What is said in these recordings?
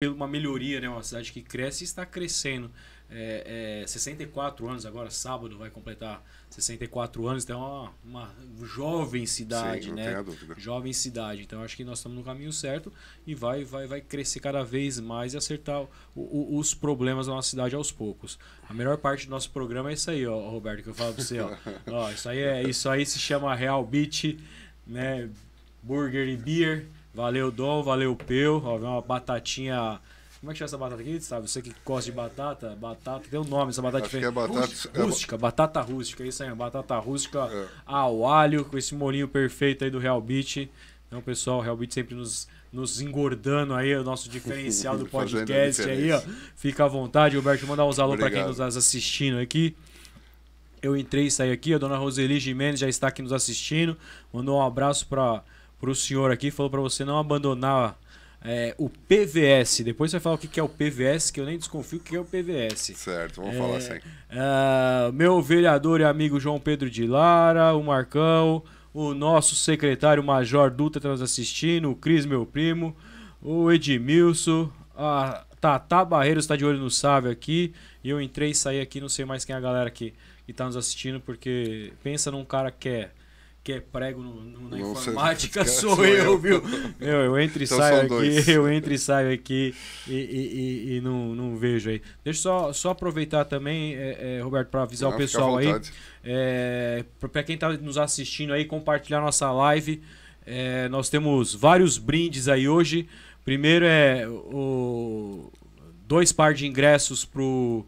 pela uma melhoria, né? Uma cidade que cresce e está crescendo. É, é, 64 anos agora, sábado vai completar 64 anos, então é uma, uma jovem cidade, Sim, né? Jovem cidade. Então acho que nós estamos no caminho certo e vai, vai, vai crescer cada vez mais e acertar o, o, os problemas da nossa cidade aos poucos. A melhor parte do nosso programa é isso aí, ó, Roberto, que eu falo para você, ó. ó. isso aí é, isso aí se chama Real Beach, né? Burger e beer. Valeu, Dom, valeu, Peu. Ó, uma batatinha. Como é que chama essa batata aqui? Sabe, você que gosta de batata, batata, tem um nome essa batata é diferente. é batata, rústica, é... batata rústica, é isso aí, batata rústica é. ao alho, com esse molinho perfeito aí do Real Beach. Então, pessoal, o Real Beach sempre nos, nos engordando aí, o nosso diferencial do podcast aí, ó. Fica à vontade, Roberto, mandar uns alô para quem nos assistindo aqui. Eu entrei e saí aqui, a dona Roseli Jimenez já está aqui nos assistindo. Mandou um abraço para para o senhor aqui, falou para você não abandonar é, o PVS. Depois você vai falar o que é o PVS, que eu nem desconfio o que é o PVS. Certo, vamos é, falar assim. É, meu vereador e amigo João Pedro de Lara, o Marcão, o nosso secretário Major Dutra está nos assistindo, o Cris, meu primo, o Edmilson, a Tatá Barreiros está de olho no Sávio aqui. E eu entrei e saí aqui, não sei mais quem é a galera aqui que está nos assistindo, porque pensa num cara que é que é prego no, no, na Não informática sou, sou eu, eu, viu? Eu, eu entro e então saio aqui, eu entro e saio aqui e, e, e, e, não, não vejo aí. Deixa eu só, só aproveitar também, é, é, Roberto, para avisar não, o pessoal aí. É, para quem está nos assistindo aí, compartilhar nossa live. É, nós temos vários brindes aí hoje. Primeiro é o, dois par de ingressos pro,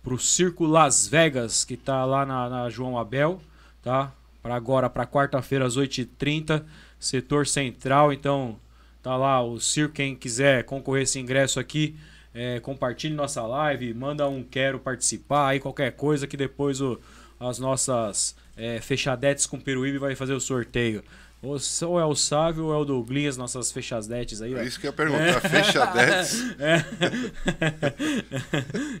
pro Circo Las Vegas, que está lá na, na João Abel, tá? para agora, para quarta-feira, às 8h30, setor central. Então, tá lá o circo. Quem quiser concorrer esse ingresso aqui, é, compartilhe nossa live, manda um quero participar aí, qualquer coisa, que depois o, as nossas é, fechadetes com Peruíbe vai fazer o sorteio. Ou, é o Sávio ou é o Douglas, nossas fechadetes aí. É isso que eu ia perguntar, é. fechadetes. é.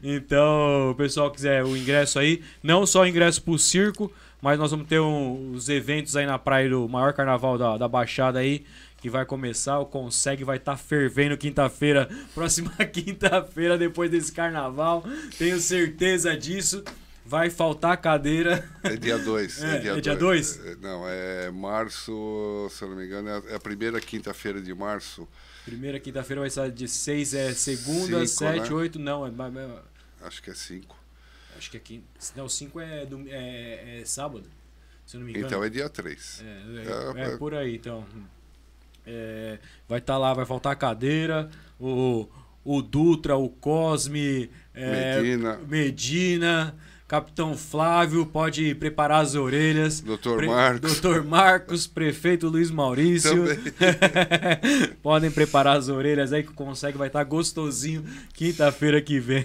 então, o pessoal quiser o ingresso aí, não só ingresso para o circo, mas nós vamos ter um, os eventos aí na praia do maior carnaval da, da Baixada aí, que vai começar. O Consegue vai estar tá fervendo quinta-feira, próxima quinta-feira, depois desse carnaval. Tenho certeza disso. Vai faltar cadeira. É dia 2. É, é, dia 2? É, é não, é março, se eu não me engano, é a primeira quinta-feira de março. Primeira quinta-feira vai ser de 6, é segunda, 7, 8, né? não. É, acho que é 5. Acho que aqui. Não, 5 é, é, é sábado, se não me engano. Então é dia 3. É, é, é, é, é por aí, então. É, vai estar tá lá, vai faltar a cadeira, o, o Dutra, o Cosme, é, Medina. Medina Capitão Flávio, pode preparar as orelhas. Doutor Pre... Marcos. Doutor Marcos, prefeito Luiz Maurício. Podem preparar as orelhas aí que consegue, vai estar tá gostosinho quinta-feira que vem.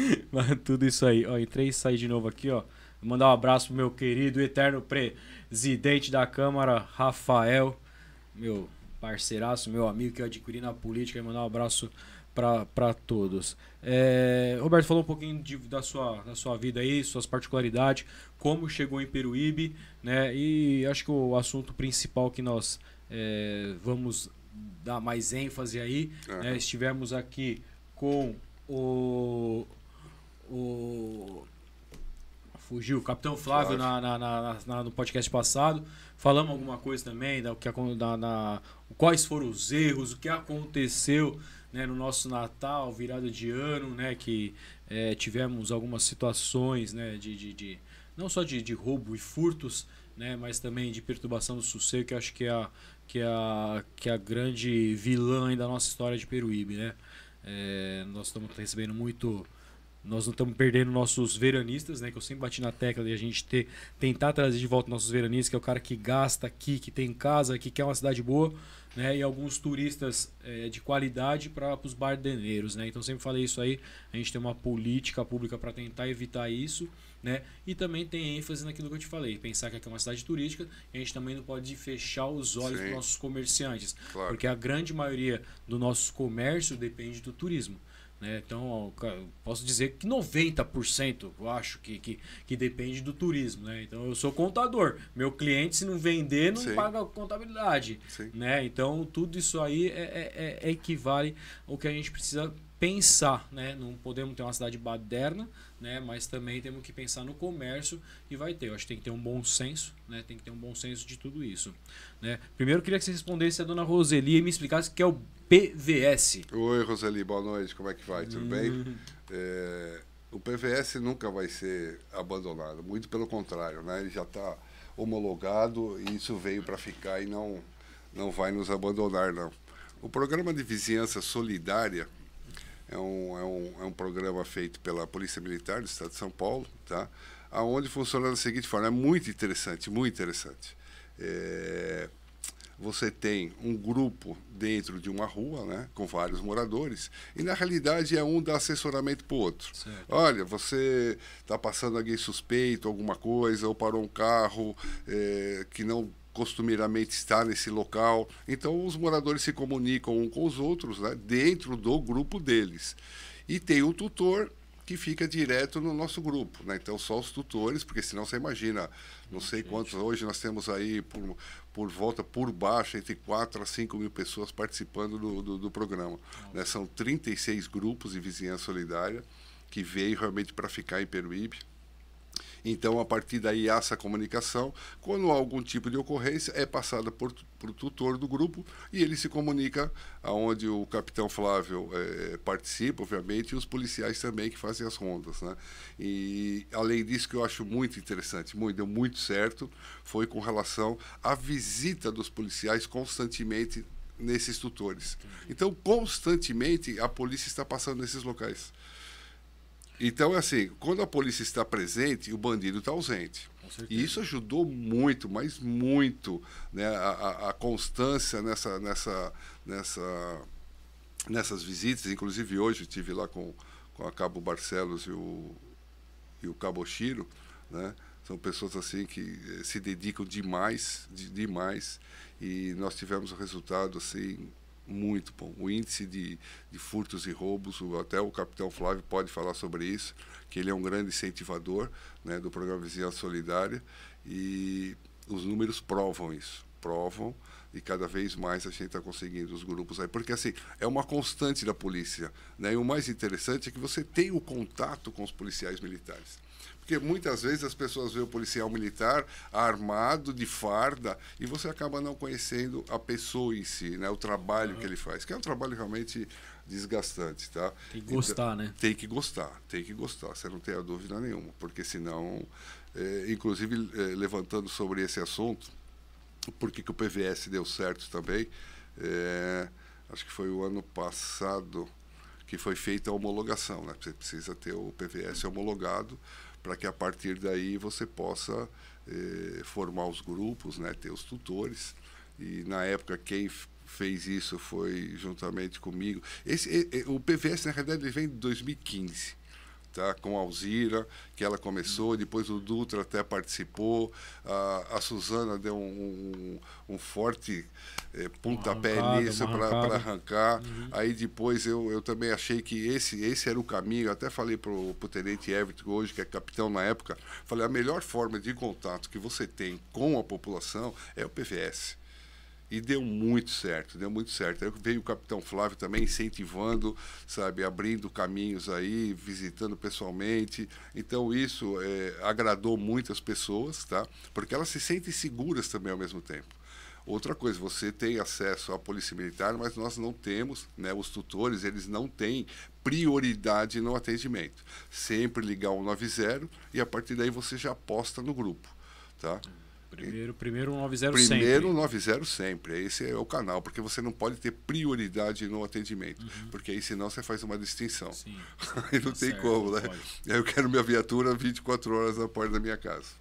Tudo isso aí. Ó, entrei e saí de novo aqui, ó. Vou mandar um abraço pro meu querido eterno presidente da Câmara, Rafael, meu parceiraço, meu amigo que eu adquiri na política. Mandar um abraço para todos. É, Roberto falou um pouquinho de, da, sua, da sua vida aí, suas particularidades, como chegou em Peruíbe, né? E acho que o assunto principal que nós é, vamos dar mais ênfase aí, uhum. né? estivemos aqui com o, o fugiu, o Capitão Flávio, Flávio. Na, na, na, no podcast passado. Falamos alguma coisa também, da, o que, da, quais foram os erros, o que aconteceu né, no nosso Natal, virada de ano, né, que é, tivemos algumas situações né, de, de, de não só de, de roubo e furtos, né, mas também de perturbação do sossego, que acho que é a, que é a, que é a grande vilã da nossa história de Peruíbe. Né? É, nós estamos recebendo muito. Nós não estamos perdendo nossos veranistas, né? Que eu sempre bati na tecla de a gente ter, tentar trazer de volta nossos veranistas, que é o cara que gasta aqui, que tem casa aqui, que é uma cidade boa, né, e alguns turistas é, de qualidade para os bardeneiros. Né? Então, sempre falei isso aí, a gente tem uma política pública para tentar evitar isso. Né? E também tem ênfase naquilo que eu te falei, pensar que aqui é uma cidade turística, a gente também não pode fechar os olhos para nossos comerciantes, claro. porque a grande maioria do nosso comércio depende do turismo. Né? Então, posso dizer que 90% eu acho que, que, que, depende do turismo. Né? Então, eu sou contador. Meu cliente, se não vender, não Sim. paga contabilidade. Né? Então, tudo isso aí é, é, é, é equivale ao que a gente precisa pensar, né? Não podemos ter uma cidade baderna, né? Mas também temos que pensar no comércio e vai ter. Eu acho que tem que ter um bom senso, né? Tem que ter um bom senso de tudo isso, né? Primeiro eu queria que você respondesse a dona Roseli e me explicasse o que é o PVS. Oi, Roseli, boa noite. Como é que vai? Tudo bem? Hum. É, o PVS nunca vai ser abandonado, muito pelo contrário, né? Ele já está homologado e isso veio para ficar e não não vai nos abandonar não. O programa de vizinhança solidária é um, é um, é um programa feito pela Polícia Militar do Estado de São Paulo, tá? aonde funciona da seguinte forma, é muito interessante, muito interessante. É, você tem um grupo dentro de uma rua, né, com vários moradores, e na realidade é um dá assessoramento para o outro. Certo. Olha, você está passando alguém suspeito, alguma coisa, ou parou um carro é, que não costumeiramente está nesse local. Então, os moradores se comunicam uns com os outros né, dentro do grupo deles. E tem o tutor que fica direto no nosso grupo. Né? Então, só os tutores, porque senão você imagina, não sei quantos, hoje nós temos aí por, por volta, por baixo, entre 4 a 5 mil pessoas participando do, do, do programa. Né? São 36 grupos de vizinhança solidária que veio realmente para ficar em Peruíbe. Então, a partir daí, há essa comunicação. Quando há algum tipo de ocorrência, é passada por, por tutor do grupo e ele se comunica aonde o capitão Flávio é, participa, obviamente, e os policiais também que fazem as rondas. Né? E, além disso, que eu acho muito interessante, muito, deu muito certo, foi com relação à visita dos policiais constantemente nesses tutores. Então, constantemente, a polícia está passando nesses locais. Então, é assim, quando a polícia está presente, o bandido está ausente. E isso ajudou muito, mas muito, né, a, a constância nessa, nessa, nessa, nessas visitas. Inclusive, hoje estive lá com, com a Cabo Barcelos e o, e o Cabo Chiro, né? São pessoas assim que eh, se dedicam demais, de, demais, e nós tivemos um resultado assim muito bom. O índice de, de furtos e roubos, o, até o capitão Flávio pode falar sobre isso, que ele é um grande incentivador né, do programa Vizinhança Solidária e os números provam isso, provam e cada vez mais a gente está conseguindo os grupos aí, porque assim, é uma constante da polícia, né? E o mais interessante é que você tem o contato com os policiais militares. Porque muitas vezes as pessoas veem o policial militar armado, de farda, e você acaba não conhecendo a pessoa em si, né? o trabalho uhum. que ele faz, que é um trabalho realmente desgastante, tá? Tem que gostar, então, né? Tem que gostar, tem que gostar, você não tem a dúvida nenhuma, porque senão, é, inclusive é, levantando sobre esse assunto, por que o PVS deu certo também, é, acho que foi o ano passado que foi feita a homologação, né? Você precisa ter o PVS homologado para que a partir daí você possa eh, formar os grupos, né, ter os tutores. E na época quem fez isso foi juntamente comigo. Esse, o PVS, na realidade, ele vem de 2015 tá? com a Alzira, que ela começou, uhum. depois o Dutra até participou, a, a Suzana deu um, um, um forte é, pontapé nisso para arrancar. Uhum. Aí depois eu, eu também achei que esse, esse era o caminho, eu até falei para o Tenente Everton hoje, que é capitão na época, falei, a melhor forma de contato que você tem com a população é o PVS. E deu muito certo, deu muito certo. Aí veio o Capitão Flávio também incentivando, sabe, abrindo caminhos aí, visitando pessoalmente. Então isso é, agradou muitas pessoas, tá? Porque elas se sentem seguras também ao mesmo tempo. Outra coisa, você tem acesso à polícia militar, mas nós não temos, né, os tutores, eles não têm prioridade no atendimento. Sempre ligar o 90 e a partir daí você já aposta no grupo, tá? Primeiro, primeiro 90 primeiro sempre. Primeiro 90 sempre. Esse é o canal, porque você não pode ter prioridade no atendimento, uhum. porque aí senão você faz uma distinção. Sim. aí não tá tem certo, como, né? Aí eu quero minha viatura 24 horas na porta da minha casa.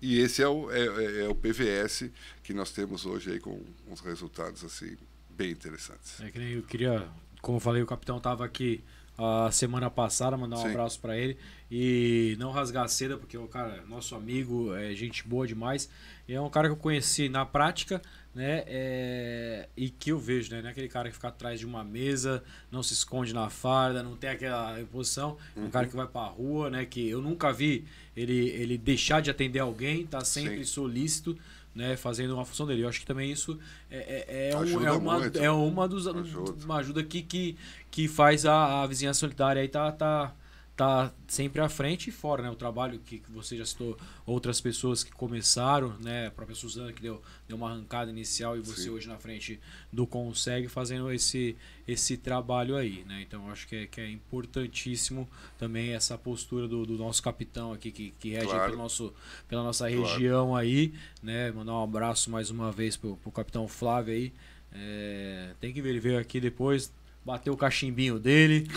E esse é o, é, é, é o PVS que nós temos hoje aí com uns resultados assim bem interessantes. É que nem eu queria, como eu falei, o capitão estava aqui a semana passada, mandar um Sim. abraço para ele. E não rasgar a seda, porque o cara, nosso amigo, é gente boa demais. E é um cara que eu conheci na prática, né? É... e que eu vejo, né? Não é aquele cara que fica atrás de uma mesa, não se esconde na farda, não tem aquela imposição. Uhum. É um cara uhum. que vai pra rua, né? Que eu nunca vi ele, ele deixar de atender alguém, tá sempre Sim. solícito né, fazendo uma função dele. Eu acho que também isso é, é, é, um, é uma, é uma, dos, ajuda. uma ajuda que, que, que faz a, a vizinhança solidária aí tá, tá, tá sempre à frente e fora, né? O trabalho que, que você já citou, outras pessoas que começaram, né? A própria Suzana que deu, deu uma arrancada inicial e você Sim. hoje na frente do Consegue fazendo esse, esse trabalho aí, né? Então acho que é, que é importantíssimo também essa postura do, do nosso capitão aqui que, que rege claro. pelo nosso, pela nossa claro. região aí, né? Mandar um abraço mais uma vez pro, pro capitão Flávio aí. É, tem que ver, ele veio aqui depois, bateu o cachimbinho dele.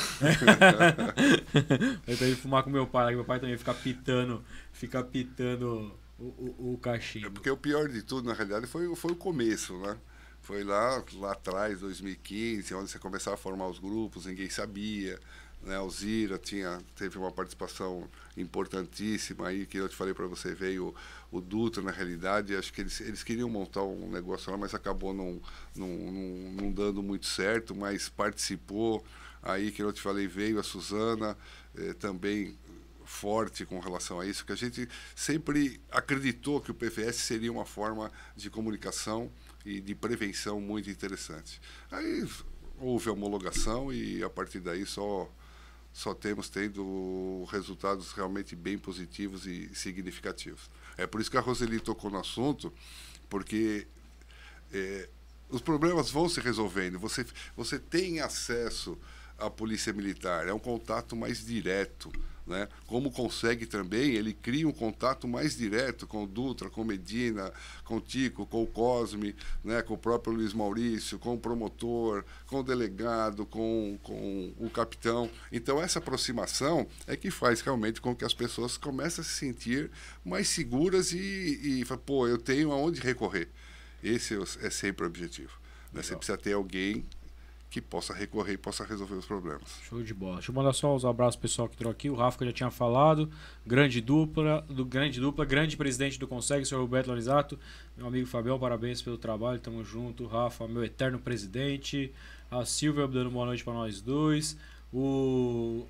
eu tentei fumar com meu pai, que meu pai também fica pitando, fica pitando o, o, o, cachimbo. É porque o pior de tudo, na realidade, foi, foi o começo, né? Foi lá, lá atrás, 2015, onde você começava a formar os grupos, ninguém sabia né? Alzira tinha teve uma participação importantíssima aí que eu te falei para você veio o, Dutra na realidade acho que eles, eles queriam montar um negócio lá mas acabou não não, não, não dando muito certo mas participou aí que eu te falei veio a Suzana eh, também forte com relação a isso que a gente sempre acreditou que o PVS seria uma forma de comunicação e de prevenção muito interessante aí houve a homologação e a partir daí só só temos tido resultados realmente bem positivos e significativos. É por isso que a Roseli tocou no assunto, porque é, os problemas vão se resolvendo. Você, você tem acesso a polícia militar, é um contato mais direto. Né? Como consegue também, ele cria um contato mais direto com o Dutra, com Medina, com o Tico, com o Cosme, né? com o próprio Luiz Maurício, com o promotor, com o delegado, com, com o capitão. Então, essa aproximação é que faz realmente com que as pessoas comecem a se sentir mais seguras e, e pô, eu tenho aonde recorrer. Esse é, é sempre o objetivo. Né? Você precisa ter alguém que possa recorrer e possa resolver os problemas. Show de bola. Deixa eu mandar só os abraços pessoal que entrou aqui. O Rafa que eu já tinha falado, grande dupla, do grande dupla, grande presidente do Consegue, senhor Roberto Lorizato. meu amigo Fabião, parabéns pelo trabalho, tamo junto. Rafa, meu eterno presidente. A Silvia dando boa noite para nós dois. O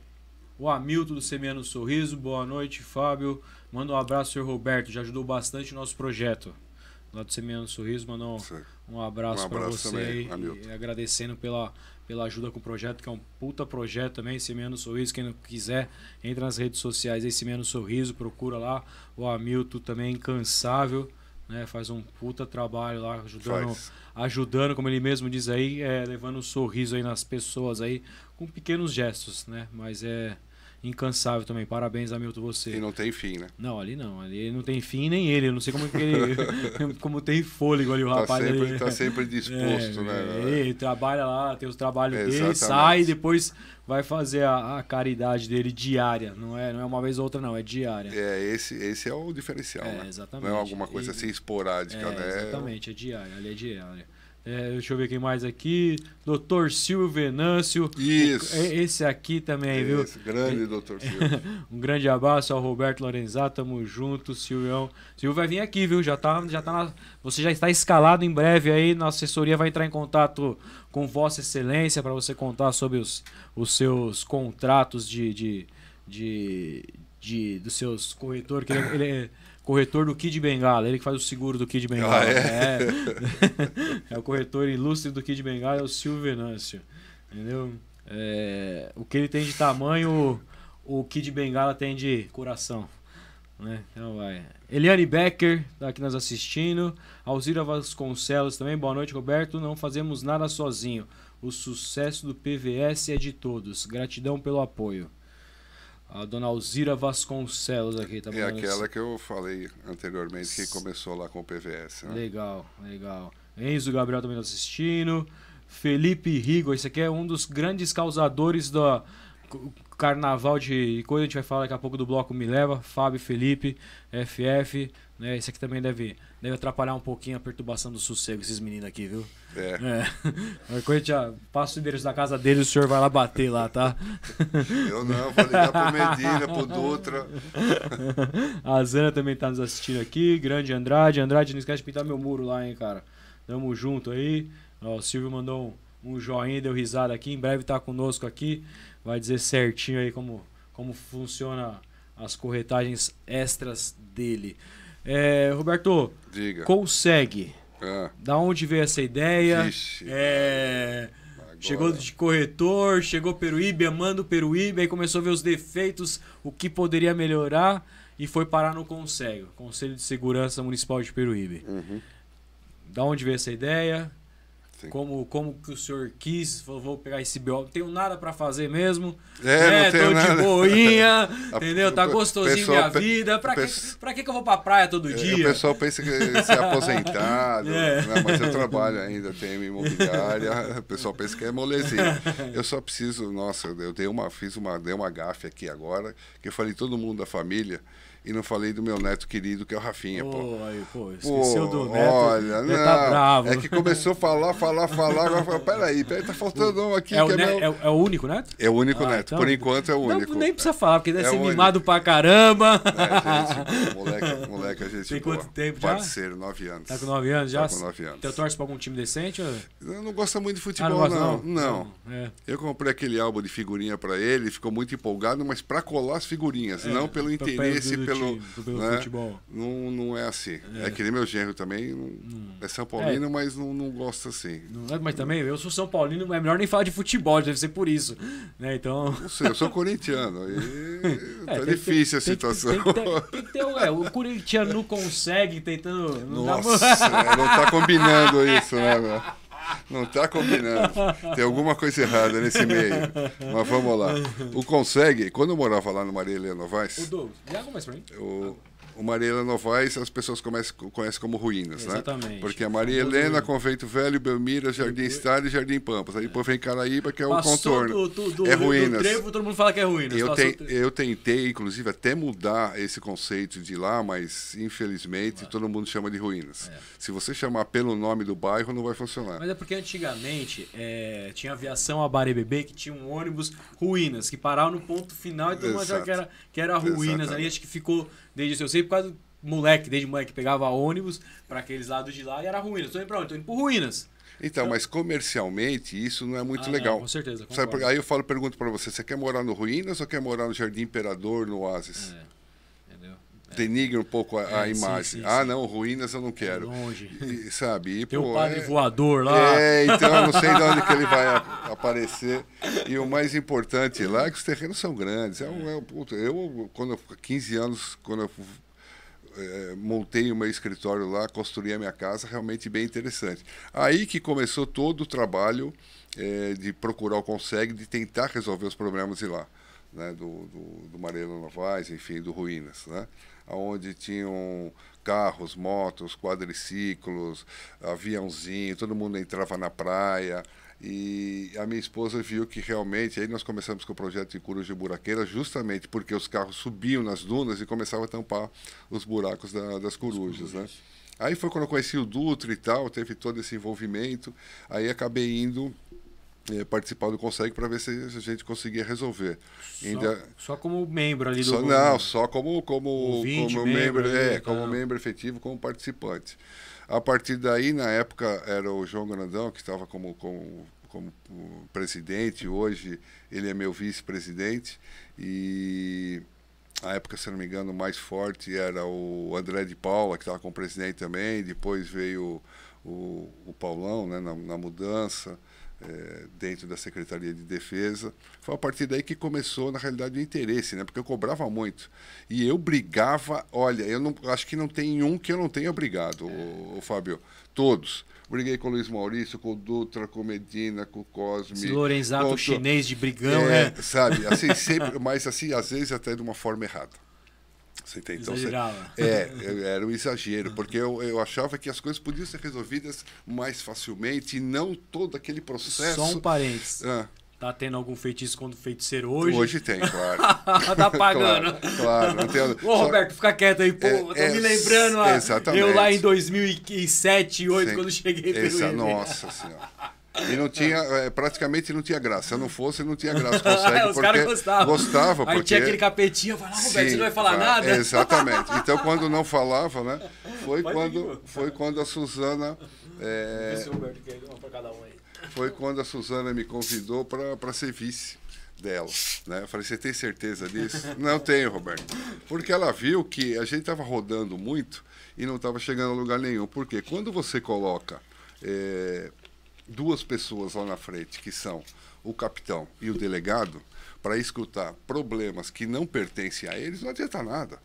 o Hamilton do Semeando Sorriso, boa noite, Fábio. Manda um abraço, senhor Roberto, já ajudou bastante o nosso projeto lá do Semeando Sorriso, mandou um, um abraço, para você também, e, e agradecendo pela, pela ajuda com o projeto, que é um puta projeto também, Semeando Sorriso, quem não quiser, entra nas redes sociais aí, Semeando Sorriso, procura lá, o Hamilton também é incansável, né, faz um puta trabalho lá, ajudando, ajudando como ele mesmo diz aí, é, levando um sorriso aí nas pessoas aí, com pequenos gestos, né, mas é incansável também. Parabéns, Hamilton, você. E não tem fim, né? Não, ali não. Ali não tem fim nem ele. Eu não sei como é que ele. como tem fôlego ali o tá rapaz. Sempre, ali. Tá sempre disposto, é, né? ele trabalha lá, tem os trabalhos é, dele, sai e depois vai fazer a, a, caridade dele diária. Não é, não é uma vez ou outra, não, é diária. É, esse, esse é o diferencial, é, né? Exatamente. Não é alguma coisa assim esporádica, é, né? Exatamente, é diária, ali é diária. É, deixa eu ver quem mais aqui. Doutor Silvio Venâncio. Isso. É, esse aqui também, Esse, viu? grande é. doutor Silvio. um grande abraço ao Roberto Lorenzato. Tamo junto, Silvio. Silvio vai vir aqui, viu? Já tá, já tá na... Você já está escalado em breve aí. na assessoria vai entrar em contato com Vossa Excelência para você contar sobre os, os seus contratos de, de, de, de dos seus corretores. Que ele, é, ele corretor do Kid Bengala, ele que faz o seguro do Kid Bengala. Ah, é? É. é. o corretor ilustre do Kid Bengala, é o Silvio Venâncio. Entendeu? É, o que ele tem de tamanho, o Kid Bengala tem de coração. Né? Então vai. Eliane Becker está aqui nos assistindo. Alzira Vasconcelos também. Boa noite, Roberto. Não fazemos nada sozinho. O sucesso do PVS é de todos. Gratidão pelo apoio. A dona Alzira Vasconcelos aqui também. Tá é aquela que eu falei anteriormente que começou lá com o PVS. Né? Legal, legal. Enzo Gabriel também tá assistindo. Felipe Rigo, esse aqui é um dos grandes causadores do carnaval de coisa. A gente vai falar daqui a pouco do bloco Me Leva. Fábio Felipe, FF. Né? Esse aqui também deve Deve atrapalhar um pouquinho a perturbação do sossego esses meninos aqui, viu? É. é. Coisa, passa o endereço da casa dele o senhor vai lá bater lá, tá? Eu não, vou ligar pro Medina, pro Dutra. A Zana também tá nos assistindo aqui. Grande Andrade. Andrade, não esquece de pintar meu muro lá, hein, cara. Tamo junto aí. Ó, o Silvio mandou um, um joinha, deu risada aqui. Em breve tá conosco aqui. Vai dizer certinho aí como, como funciona as corretagens extras dele. É, Roberto, Diga. consegue. Ah. Da onde veio essa ideia? É... Chegou de corretor, chegou Peruíbe, amando Peruíbe, aí começou a ver os defeitos, o que poderia melhorar e foi parar no Conselho, Conselho de Segurança Municipal de Peruíbe. Uhum. Da onde veio essa ideia? Como, como que o senhor quis, falou, vou pegar esse biólogo, tenho nada para fazer mesmo. É, é tô de boinha, entendeu? Tá gostosinho minha vida. para que, que, eu vou para praia todo é, dia? O pessoal pensa que você é aposentado, é. Né? mas eu trabalho ainda, tenho imobiliária, o pessoal pensa que é molezinha. Eu só preciso, nossa, eu dei uma, fiz uma, dei uma gafe aqui agora, que eu falei todo mundo da família. E não falei do meu neto querido, que é o Rafinha, pô. pô. pô esqueceu pô, do neto. Olha, tá não, tá bravo. É que começou a falar, falar, falar. Agora falou, peraí, peraí, tá faltando um aqui. É, o, é, meu... é, é o único neto? É o único ah, neto. Então... Por enquanto é o único. Não, nem precisa falar, porque deve é ser mimado pra caramba. É, gente, moleque, moleque, a gente. Tem quanto tempo já? Parceiro, nove anos. Tá com nove anos já? Tá com nove anos. Teu então torce pra algum time decente? Ou... Eu não gosto muito de ah, futebol, ah, não. Não. não. não. É. Eu comprei aquele álbum de figurinha pra ele, ficou muito empolgado, mas pra colar as figurinhas, é, não pelo interesse, pelo pelo, pelo né? futebol. Não, não é assim. É. é que nem meu genro também. Não, hum. É São Paulino, é. mas não, não gosta assim. Não, né, mas também, eu sou São Paulino, é melhor nem falar de futebol, deve ser por isso. Né? Então... Não sei, eu sou corintiano. E... Tá é, tá difícil a situação. Tem, tem, tem, tem é, o corintiano não consegue tentando. Nossa, dá... É, não tá combinando isso, né, velho? não está combinando. Tem alguma coisa errada nesse meio. Mas vamos lá. O Consegue, quando eu morava lá no Maria Helena Novaes. O Douglas, água mais pra mim? O... Ah o Maria Helena Novaes as pessoas conhecem, conhecem como Ruínas, né? Exatamente. né? Porque a Maria Helena, Convento Velho, Belmira, Jardim Estado e Jardim Pampas. Aí é. depois vem Caraíba, que é o contorno. Do, do, é ruínas. Do trevo, todo mundo fala que é ruínas. Eu, eu tentei, inclusive, até mudar esse conceito de lá, mas infelizmente todo mundo chama de ruínas. É. Se você chamar pelo nome do bairro, não vai funcionar. Mas é porque antigamente é, tinha aviação a Barebebê que tinha um ônibus ruínas, que parava no ponto final e todo mundo achava que era, que era ruínas Exatamente. ali, acho que ficou Desde eu sei por causa do moleque, desde moleque, pegava ônibus para aqueles lados de lá e era ruínas. Tô indo para onde? Tô indo por ruínas. Então, então, mas comercialmente isso não é muito ah, legal. Não, com certeza. Sabe, aí eu falo, pergunto para você: você quer morar no Ruínas ou quer morar no Jardim Imperador, no Oasis? É denigre um pouco a, a é, imagem. Sim, ah, sim, ah, não, ruínas eu não é quero. Longe. E, sabe? E, Tem pô, um padre é... voador lá. É, então eu não sei de onde que ele vai a, aparecer. E o mais importante lá é que os terrenos são grandes. É um, é eu, quando eu, 15 anos, quando eu é, montei o meu escritório lá, construí a minha casa, realmente bem interessante. Aí que começou todo o trabalho é, de procurar o Consegue, de tentar resolver os problemas de lá, né, do, do, do Marelo Novaes, enfim, do Ruínas. Né? onde tinham carros, motos, quadriciclos, aviãozinho, todo mundo entrava na praia. E a minha esposa viu que realmente, aí nós começamos com o projeto de curas de buraqueira, justamente porque os carros subiam nas dunas e começavam a tampar os buracos da, das corujas, né? Aí foi quando eu conheci o Dutra e tal, teve todo esse envolvimento, aí acabei indo é, participar do Consegue para ver se, se, a gente conseguia resolver. Só, Ainda, só como membro ali do só, Não, só como, como, como membro, membro é, né, como tá. membro efetivo, como participante. A partir daí, na época, era o João Grandão que estava como, como, como hum, presidente, hoje ele é meu vice-presidente e a época, se não me engano, mais forte era o André de Paula, que estava como presidente também, depois veio o, o Paulão né, na, na mudança. Eh, dentro da Secretaria de Defesa. Foi a partir daí que começou, na realidade, o interesse, né? Porque eu cobrava muito. E eu brigava, olha, eu não, acho que não tem um que eu não tenha brigado, é. o, o Fábio. Todos. Briguei com o Luiz Maurício, com o Dutra, com o Medina, com o Cosme. Esse Lorenzato chinês de brigão, é, né? Sabe, assim, sempre, mas assim, às vezes até de uma forma errada. Você tem, então, você, é, é, era um exagero, porque eu, eu achava que as coisas podiam ser resolvidas mais facilmente e não todo aquele processo. Só um parênteses. Ah. Tá tendo algum feitiço contra o feiticeiro hoje? Hoje tem, claro. tá pagando. claro, claro tenho... Ô, Roberto, fica quieto aí, pô. É, tô é, me lembrando, Exatamente. eu lá em 2007, 2008, Sem... quando cheguei pelo Exa, Nossa Senhora. E não tinha, é, praticamente não tinha graça. Se não fosse, não tinha graça. Consegue, Os caras gostavam. Gostava, Aí porque... tinha aquele eu falava, Roberto, ah, Sim, você não vai falar tá, nada? Exatamente. Então, quando não falava, né? Foi, quando, foi quando a Suzana. É, cada um aí. Foi quando a Suzana me convidou para ser vice dela. Né? Eu falei, você tem certeza disso? não tenho, Roberto. Porque ela viu que a gente estava rodando muito e não estava chegando a lugar nenhum. Porque quando você coloca. É, duas pessoas lá na frente, que são o capitão e o delegado, para escutar problemas que não pertencem a eles, não adianta nada.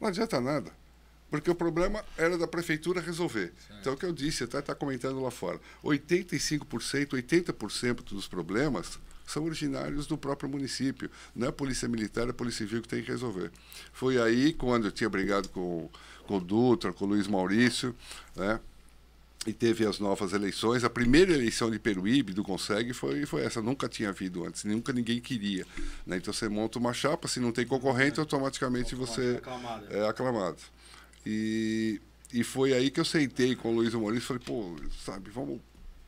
Não adianta nada. Porque o problema era da prefeitura resolver. Certo. Então, é o que eu disse, até está comentando lá fora: 85%, 80% dos problemas são originários do próprio município. Não é a Polícia Militar, é a Polícia Civil que tem que resolver. Foi aí, quando eu tinha brigado com, com o Dutra, com o Luiz Maurício, né? e teve as novas eleições. A primeira eleição de Peruíbe, do Consegue, foi, foi essa. Nunca tinha havido antes, nunca ninguém queria. Né? Então você monta uma chapa, se não tem concorrente, é. automaticamente você é, é aclamado. E, e foi aí que eu sentei com o Luiz Maurício e falei, pô, sabe, vamos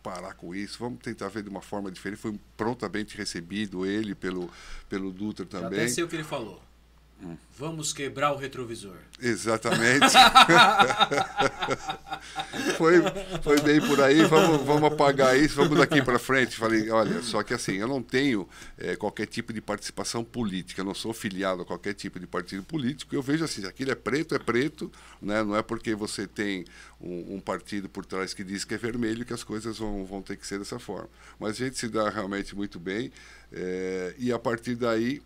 parar com isso, vamos tentar ver de uma forma diferente. Foi prontamente recebido ele pelo, pelo Dutra também. Já até sei o que ele falou. Vamos quebrar o retrovisor. Exatamente. foi, foi bem por aí, vamos, vamos apagar isso, vamos daqui para frente. Falei, olha, só que assim, eu não tenho é, qualquer tipo de participação política, eu não sou filiado a qualquer tipo de partido político. Eu vejo assim, aquilo é preto, é preto, né? não é porque você tem um, um partido por trás que diz que é vermelho que as coisas vão, vão ter que ser dessa forma. Mas a gente se dá realmente muito bem é, e a partir daí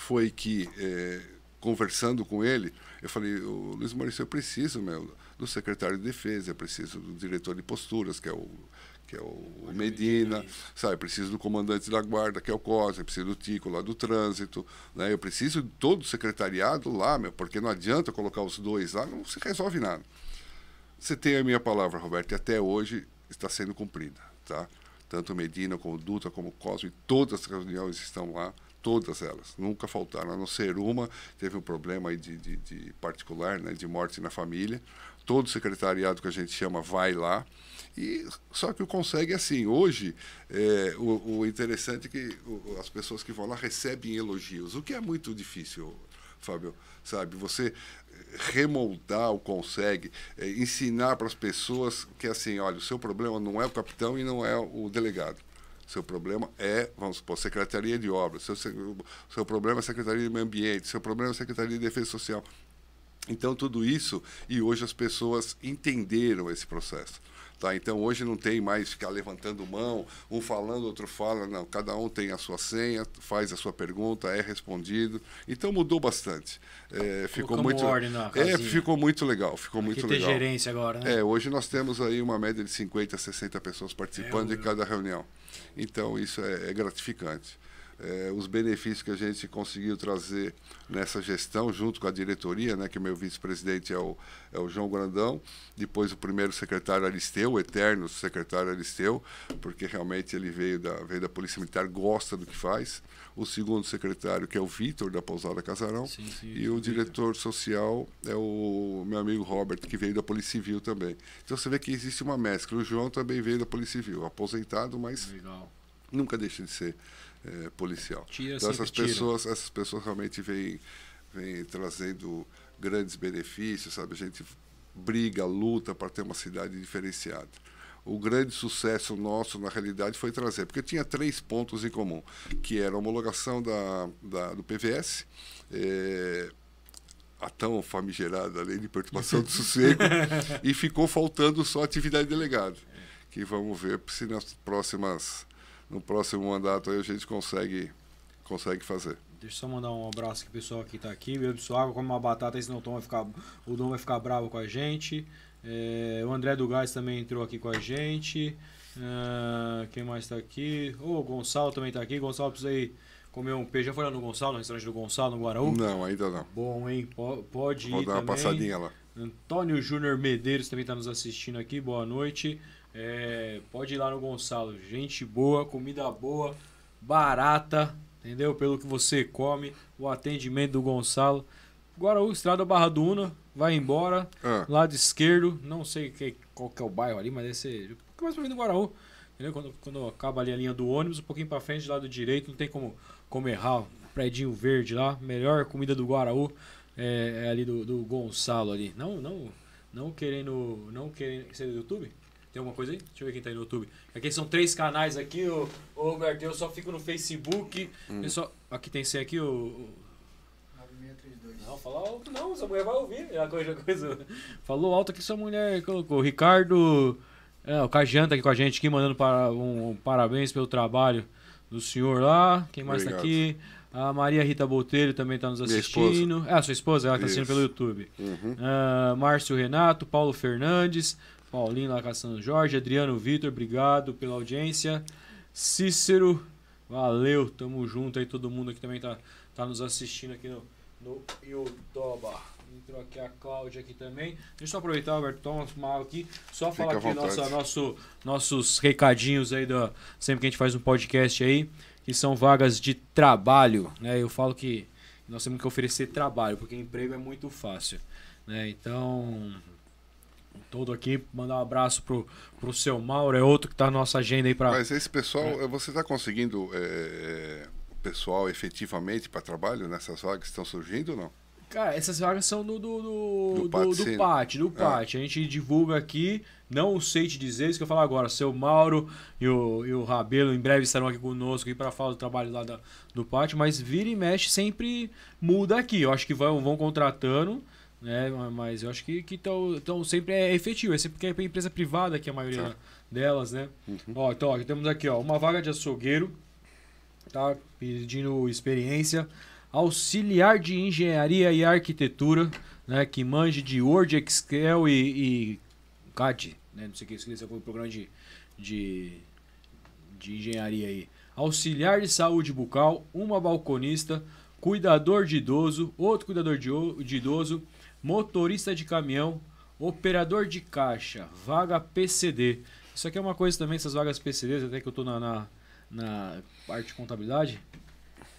foi que, é, conversando com ele, eu falei, o Luiz Maurício, eu preciso, meu, do secretário de Defesa, eu preciso do diretor de posturas, que é o que é o Medina, sabe? Eu preciso do comandante da guarda, que é o Cosme eu preciso do Tico lá do trânsito, né? Eu preciso de todo o secretariado lá, meu, porque não adianta colocar os dois lá, não se resolve nada. Você tem a minha palavra, Roberto, e até hoje está sendo cumprida, tá? Tanto Medina como Dutra como Cosme, todas as reuniões estão lá todas elas, nunca faltaram, a não ser uma, teve um problema de, de, de, particular, né, de morte na família. Todo secretariado que a gente chama vai lá. E, só que o consegue é assim. Hoje, é, o, o, interessante é que o, as pessoas que vão lá recebem elogios, o que é muito difícil, Fábio, sabe? Você remoldar o consegue, é, ensinar para as pessoas que assim, olha, o seu problema não é o capitão e não é o delegado seu problema é, vamos supor, Secretaria de Obras, seu, seu problema é Secretaria de Meio Ambiente, seu problema é Secretaria de Defesa Social. Então, tudo isso, e hoje as pessoas entenderam esse processo. Tá, então hoje não tem mais ficar levantando mão, um falando, outro fala, não. Cada um tem a sua senha, faz a sua pergunta, é respondido. Então mudou bastante. É, ficou muito, é, ficou muito legal, ficou Aqui muito tem legal. gerência agora, né? É, hoje nós temos aí uma média de 50, 60 pessoas participando é, eu... de cada reunião. Então, isso é, é gratificante. É, os benefícios que a gente conseguiu trazer nessa gestão, junto com a diretoria, né, que meu vice-presidente é o, é o João Grandão, depois o primeiro secretário Aristeu, o eterno secretário Aristeu, porque realmente ele veio da, veio da Polícia Militar, gosta do que faz, o segundo secretário, que é o Vitor, da Pousada Casarão, sim, sim, e o diretor social é o meu amigo Robert, que veio da Polícia Civil também. Então você vê que existe uma mescla. O João também veio da Polícia Civil, aposentado, mas Legal. nunca deixa de ser é, policial. Tira, então essas pessoas, tira. essas pessoas realmente vêm, vêm trazendo grandes benefícios, sabe? A gente briga, luta para ter uma cidade diferenciada o grande sucesso nosso, na realidade, foi trazer, porque tinha três pontos em comum, que era a homologação da, da do PVS, é, eh, a tão famigerada lei de perturbação do sossego, e ficou faltando só atividade delegada, que vamos ver se nas próximas, no próximo mandato aí a gente consegue, consegue fazer. Deixa eu só mandar um abraço aqui, pessoal que está aqui. Bebe sua água, come uma batata, senão o Tom vai ficar, o Dom vai ficar bravo com a gente. É, o André do Gás também entrou aqui com a gente. Uh, quem mais está aqui? Oh, o Gonçalo também está aqui. Gonçalo, precisa ir comer um peixe. Já foi lá no Gonçalo, no restaurante do Gonçalo, no Guaraú? Não, ainda não. Bom, hein? P pode Vou ir. Vou dar também. uma passadinha lá. Antônio Júnior Medeiros também está nos assistindo aqui. Boa noite. É, pode ir lá no Gonçalo. Gente boa, comida boa, barata, entendeu? Pelo que você come, o atendimento do Gonçalo Guaraú, Estrada Barra do Una, vai embora. Ah. Lado esquerdo, não sei que, qual que é o bairro ali, mas esse. É mais pra vir do Guaraú. Entendeu? Quando, quando acaba ali a linha do ônibus, um pouquinho pra frente, lado direito, não tem como, como errar. prédio verde lá, melhor comida do Guaraú é, é ali do, do, Gonçalo ali. Não, não, não querendo. Não querendo. Você é do YouTube? Tem alguma coisa aí? Deixa eu ver quem tá aí no YouTube. Aqui são três canais aqui, ô, ô Roberto, eu só fico no Facebook. Hum. Eu só, aqui tem esse aqui, o não, fala alto não, sua mulher vai ouvir. Já é coisa, coisa. Falou alto que sua mulher colocou. Ricardo. É, o Cajanta tá aqui com a gente, aqui, mandando para, um, um, parabéns pelo trabalho do senhor lá. Quem mais está aqui? A Maria Rita Botelho também está nos assistindo. É, a sua esposa, ela está assistindo pelo YouTube. Uhum. Uh, Márcio Renato, Paulo Fernandes, Paulinho lá caçando Jorge, Adriano Vitor, obrigado pela audiência. Cícero, valeu, tamo junto aí, todo mundo aqui também está tá nos assistindo aqui no, no Yotoba. Entrou aqui a Cláudia aqui também. Deixa eu aproveitar, Alberto, toma mal aqui. Só Fica falar aqui nossa, nosso, nossos recadinhos aí, do, sempre que a gente faz um podcast aí, que são vagas de trabalho. Né? Eu falo que nós temos que oferecer trabalho, porque emprego é muito fácil. Né? Então, todo aqui, mandar um abraço pro, pro seu Mauro, é outro que tá na nossa agenda aí para Mas esse pessoal, você tá conseguindo... É pessoal efetivamente para trabalho nessas vagas que estão surgindo ou não? Cara, essas vagas são do do do, do, do, do do ah. PAT. A gente divulga aqui, não sei te dizer isso que eu falo agora. Seu Mauro e o, e o Rabelo em breve estarão aqui conosco para falar do trabalho lá da, do PAT, mas vira e mexe sempre muda aqui. Eu acho que vão, vão contratando, né? Mas eu acho que estão sempre é efetivo, é sempre porque é empresa privada que a maioria certo. Tá. delas, né? Uhum. Ó, então ó, temos aqui ó, uma vaga de açougueiro tá pedindo experiência. Auxiliar de engenharia e arquitetura, né? Que manje de Word, Excel e, e CAD, né? Não sei o que, esqueci, foi é o programa de, de, de engenharia aí. Auxiliar de saúde bucal, uma balconista, cuidador de idoso, outro cuidador de, de idoso, motorista de caminhão, operador de caixa, vaga PCD. Isso aqui é uma coisa também, essas vagas PCDs, até que eu tô na, na, na parte de contabilidade,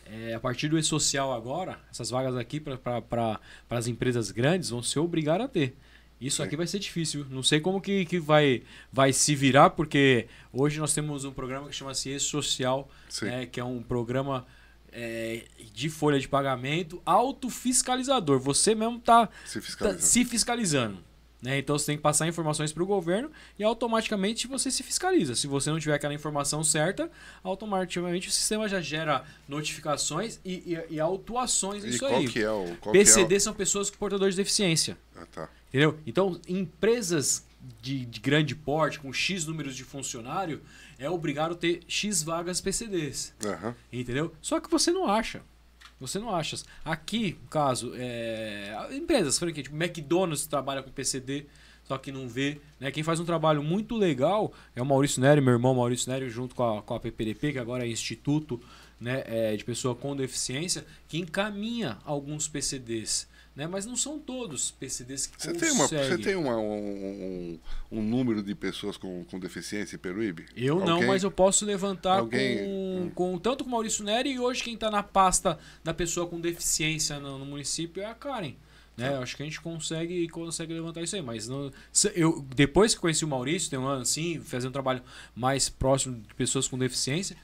é, a partir do E-Social agora, essas vagas aqui para pra, as empresas grandes vão ser obrigadas a ter. Isso Sim. aqui vai ser difícil. Não sei como que, que vai, vai se virar, porque hoje nós temos um programa que chama-se E-Social, né, que é um programa é, de folha de pagamento autofiscalizador. Você mesmo está se, tá se fiscalizando. Tá né? Então você tem que passar informações para o governo e automaticamente você se fiscaliza. Se você não tiver aquela informação certa, automaticamente o sistema já gera notificações e, e, e autuações nisso aí. Que é o, PCD que é são pessoas portadores de deficiência. Ah, tá. Entendeu? Então, empresas de, de, grande porte, com X números de funcionário, é obrigado a ter X vagas PCDs. Uhum. Entendeu? Só que você não acha. Você não acha. Aqui, caso, é... empresas, franquia, tipo McDonald's trabalha com PCD, só que não vê. Né? Quem faz um trabalho muito legal é o Maurício Nery, meu irmão Maurício Nery, junto com a, com a PPDP, que agora é Instituto né, é, de Pessoa com Deficiência, que encaminha alguns PCDs. Né? Mas não são todos PCDs que você conseguem. Tem uma, você tem uma, um, um, um, número de pessoas com, com deficiência em Peruíbe? Eu Alguém? não, mas eu posso levantar Alguém? Com, com tanto com o Maurício Neri e hoje quem está na pasta da pessoa com deficiência no, no município é a Karen. Né? Tá. Acho que a gente consegue consegue levantar isso aí, mas não, eu depois que conheci o Maurício, tem um ano assim, fazendo um trabalho mais próximo de pessoas com deficiência,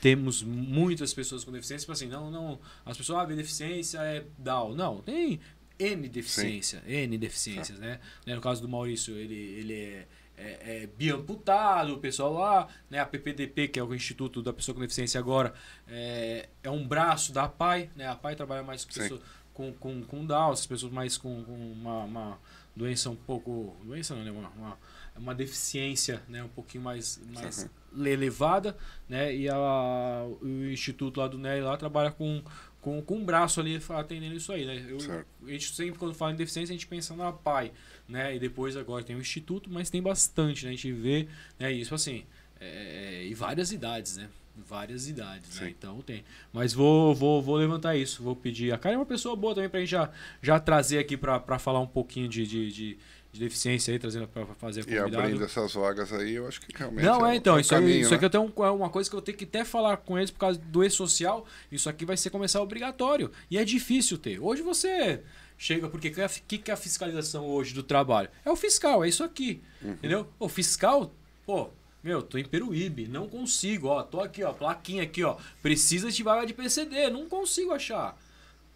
temos muitas pessoas com deficiência, tipo assim, não, não, as pessoas, ah, deficiência é Down. Não, tem N deficiência, Sim. N deficiências, tá. né? né? No caso do Maurício, ele, ele é, é, é biamputado, o pessoal lá, né? A PPDP, que é o Instituto da Pessoa com Deficiência agora, é, é um braço da PAI, né? A PAI trabalha mais com, pessoa, com, com, com Down, as pessoas mais com, com uma, uma, doença um pouco... Doença não, né? Uma, uma, uma deficiência, né? Um pouquinho mais, mais elevada, né? E a, o Instituto lá do NEL lá trabalha com com, com o braço ali atendendo isso aí, né? Eu, a gente sempre, quando fala em deficiência, a gente pensa na PAI, né? E depois agora tem o Instituto, mas tem bastante, né? A gente vê né, isso assim, é, é e várias idades, né? Várias idades, né? Então tem. Mas vou, vou, vou levantar isso, vou pedir. A Karen é uma pessoa boa também pra gente já, já trazer aqui pra, falar um pouquinho de, de, de de deficiência aí, trazendo para fazer a E abrindo essas vagas aí, eu acho que realmente. Não, é, é então. É isso, caminho, né? aqui eu tenho é uma coisa que eu tenho que até falar com eles por causa do e-social. Isso aqui vai ser começar obrigatório. E é difícil ter. Hoje você chega, porque o é que, que é a fiscalização hoje do trabalho? É o fiscal, é isso aqui. Uhum. Entendeu? O fiscal, pô, meu, tô em Peruíbe, não consigo, ó, tô aqui, ó, plaquinha aqui, ó, precisa de vaga de PCD, não consigo achar.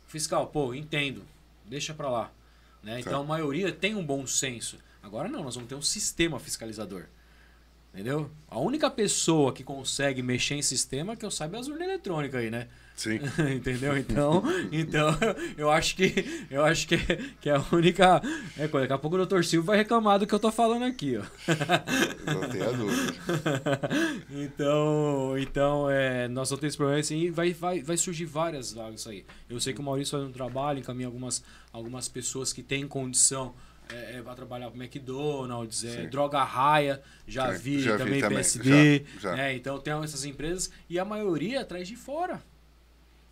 Fiscal, pô, entendo, deixa pra lá. Né? Então a maioria tem um bom senso. Agora não, nós vamos ter um sistema fiscalizador. Entendeu? A única pessoa que consegue mexer em sistema, é que eu saiba, é a urna eletrônica aí, né? Sim. Entendeu? Então, então eu acho que eu acho que, que é a única é, daqui a pouco o doutor Silva vai reclamar do que eu tô falando aqui, ó. Não tenha dúvida. então, então é, nós só temos problemas assim, vai vai vai surgir várias vagas aí. Eu sei que o Maurício faz um trabalho, encaminha algumas algumas pessoas que têm condição é, é, vai trabalhar com McDonald's, é, Droga Raia, já, já, vi, também, PSD. Já, né, Então tem essas empresas e a maioria traz de fora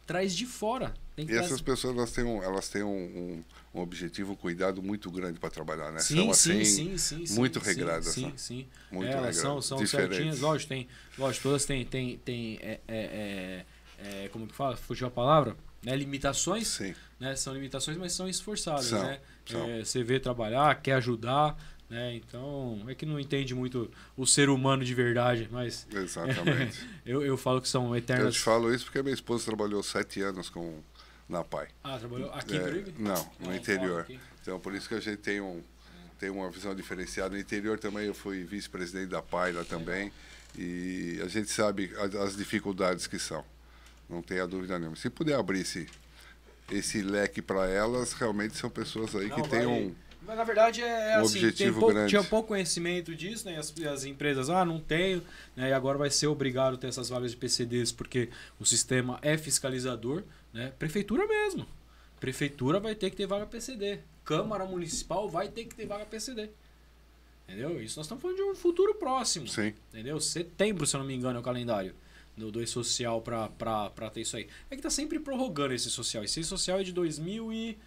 traz de fora. e trazer... essas pessoas elas têm, um, elas têm um, um, um objetivo, um cuidado muito grande para trabalhar, né? Sim, são assim, sim, sim, sim, muito regradas. Sim, sim. Muito é, elas são, são certinhas, lógico, tem, lógico, todas têm, têm, têm é, é, é, é como que fala? Fugiu a palavra? Né? Limitações, né? São limitações, mas são esforçadas, são, né? São. É, você vê trabalhar, quer ajudar, né? Então, é que não entende muito o ser humano de verdade, mas. Exatamente. eu, eu falo que são eternas. Eu te falo isso porque minha esposa trabalhou sete anos com, na PAI. Ah, trabalhou aqui em é, Não, no ah, interior. Então, por isso que a gente tem, um, tem uma visão diferenciada. No interior também eu fui vice-presidente da PAI lá também. E a gente sabe as, as dificuldades que são. Não tenha dúvida nenhuma. Se puder abrir esse, esse leque para elas, realmente são pessoas aí não, que têm um mas na verdade é, é um assim, tem pouco, tinha pouco conhecimento disso, né? As, as, empresas, ah, não tenho, né? E agora vai ser obrigado a ter essas vagas de PCDs porque o sistema é fiscalizador, né? Prefeitura mesmo. Prefeitura vai ter que ter vaga PCD. Câmara Municipal vai ter que ter vaga PCD. Entendeu? Isso nós estamos falando de um futuro próximo. Sim. Entendeu? Setembro, se eu não me engano, é o calendário do, do social para ter isso aí. É que tá sempre prorrogando esse social. Esse social é de 2000 e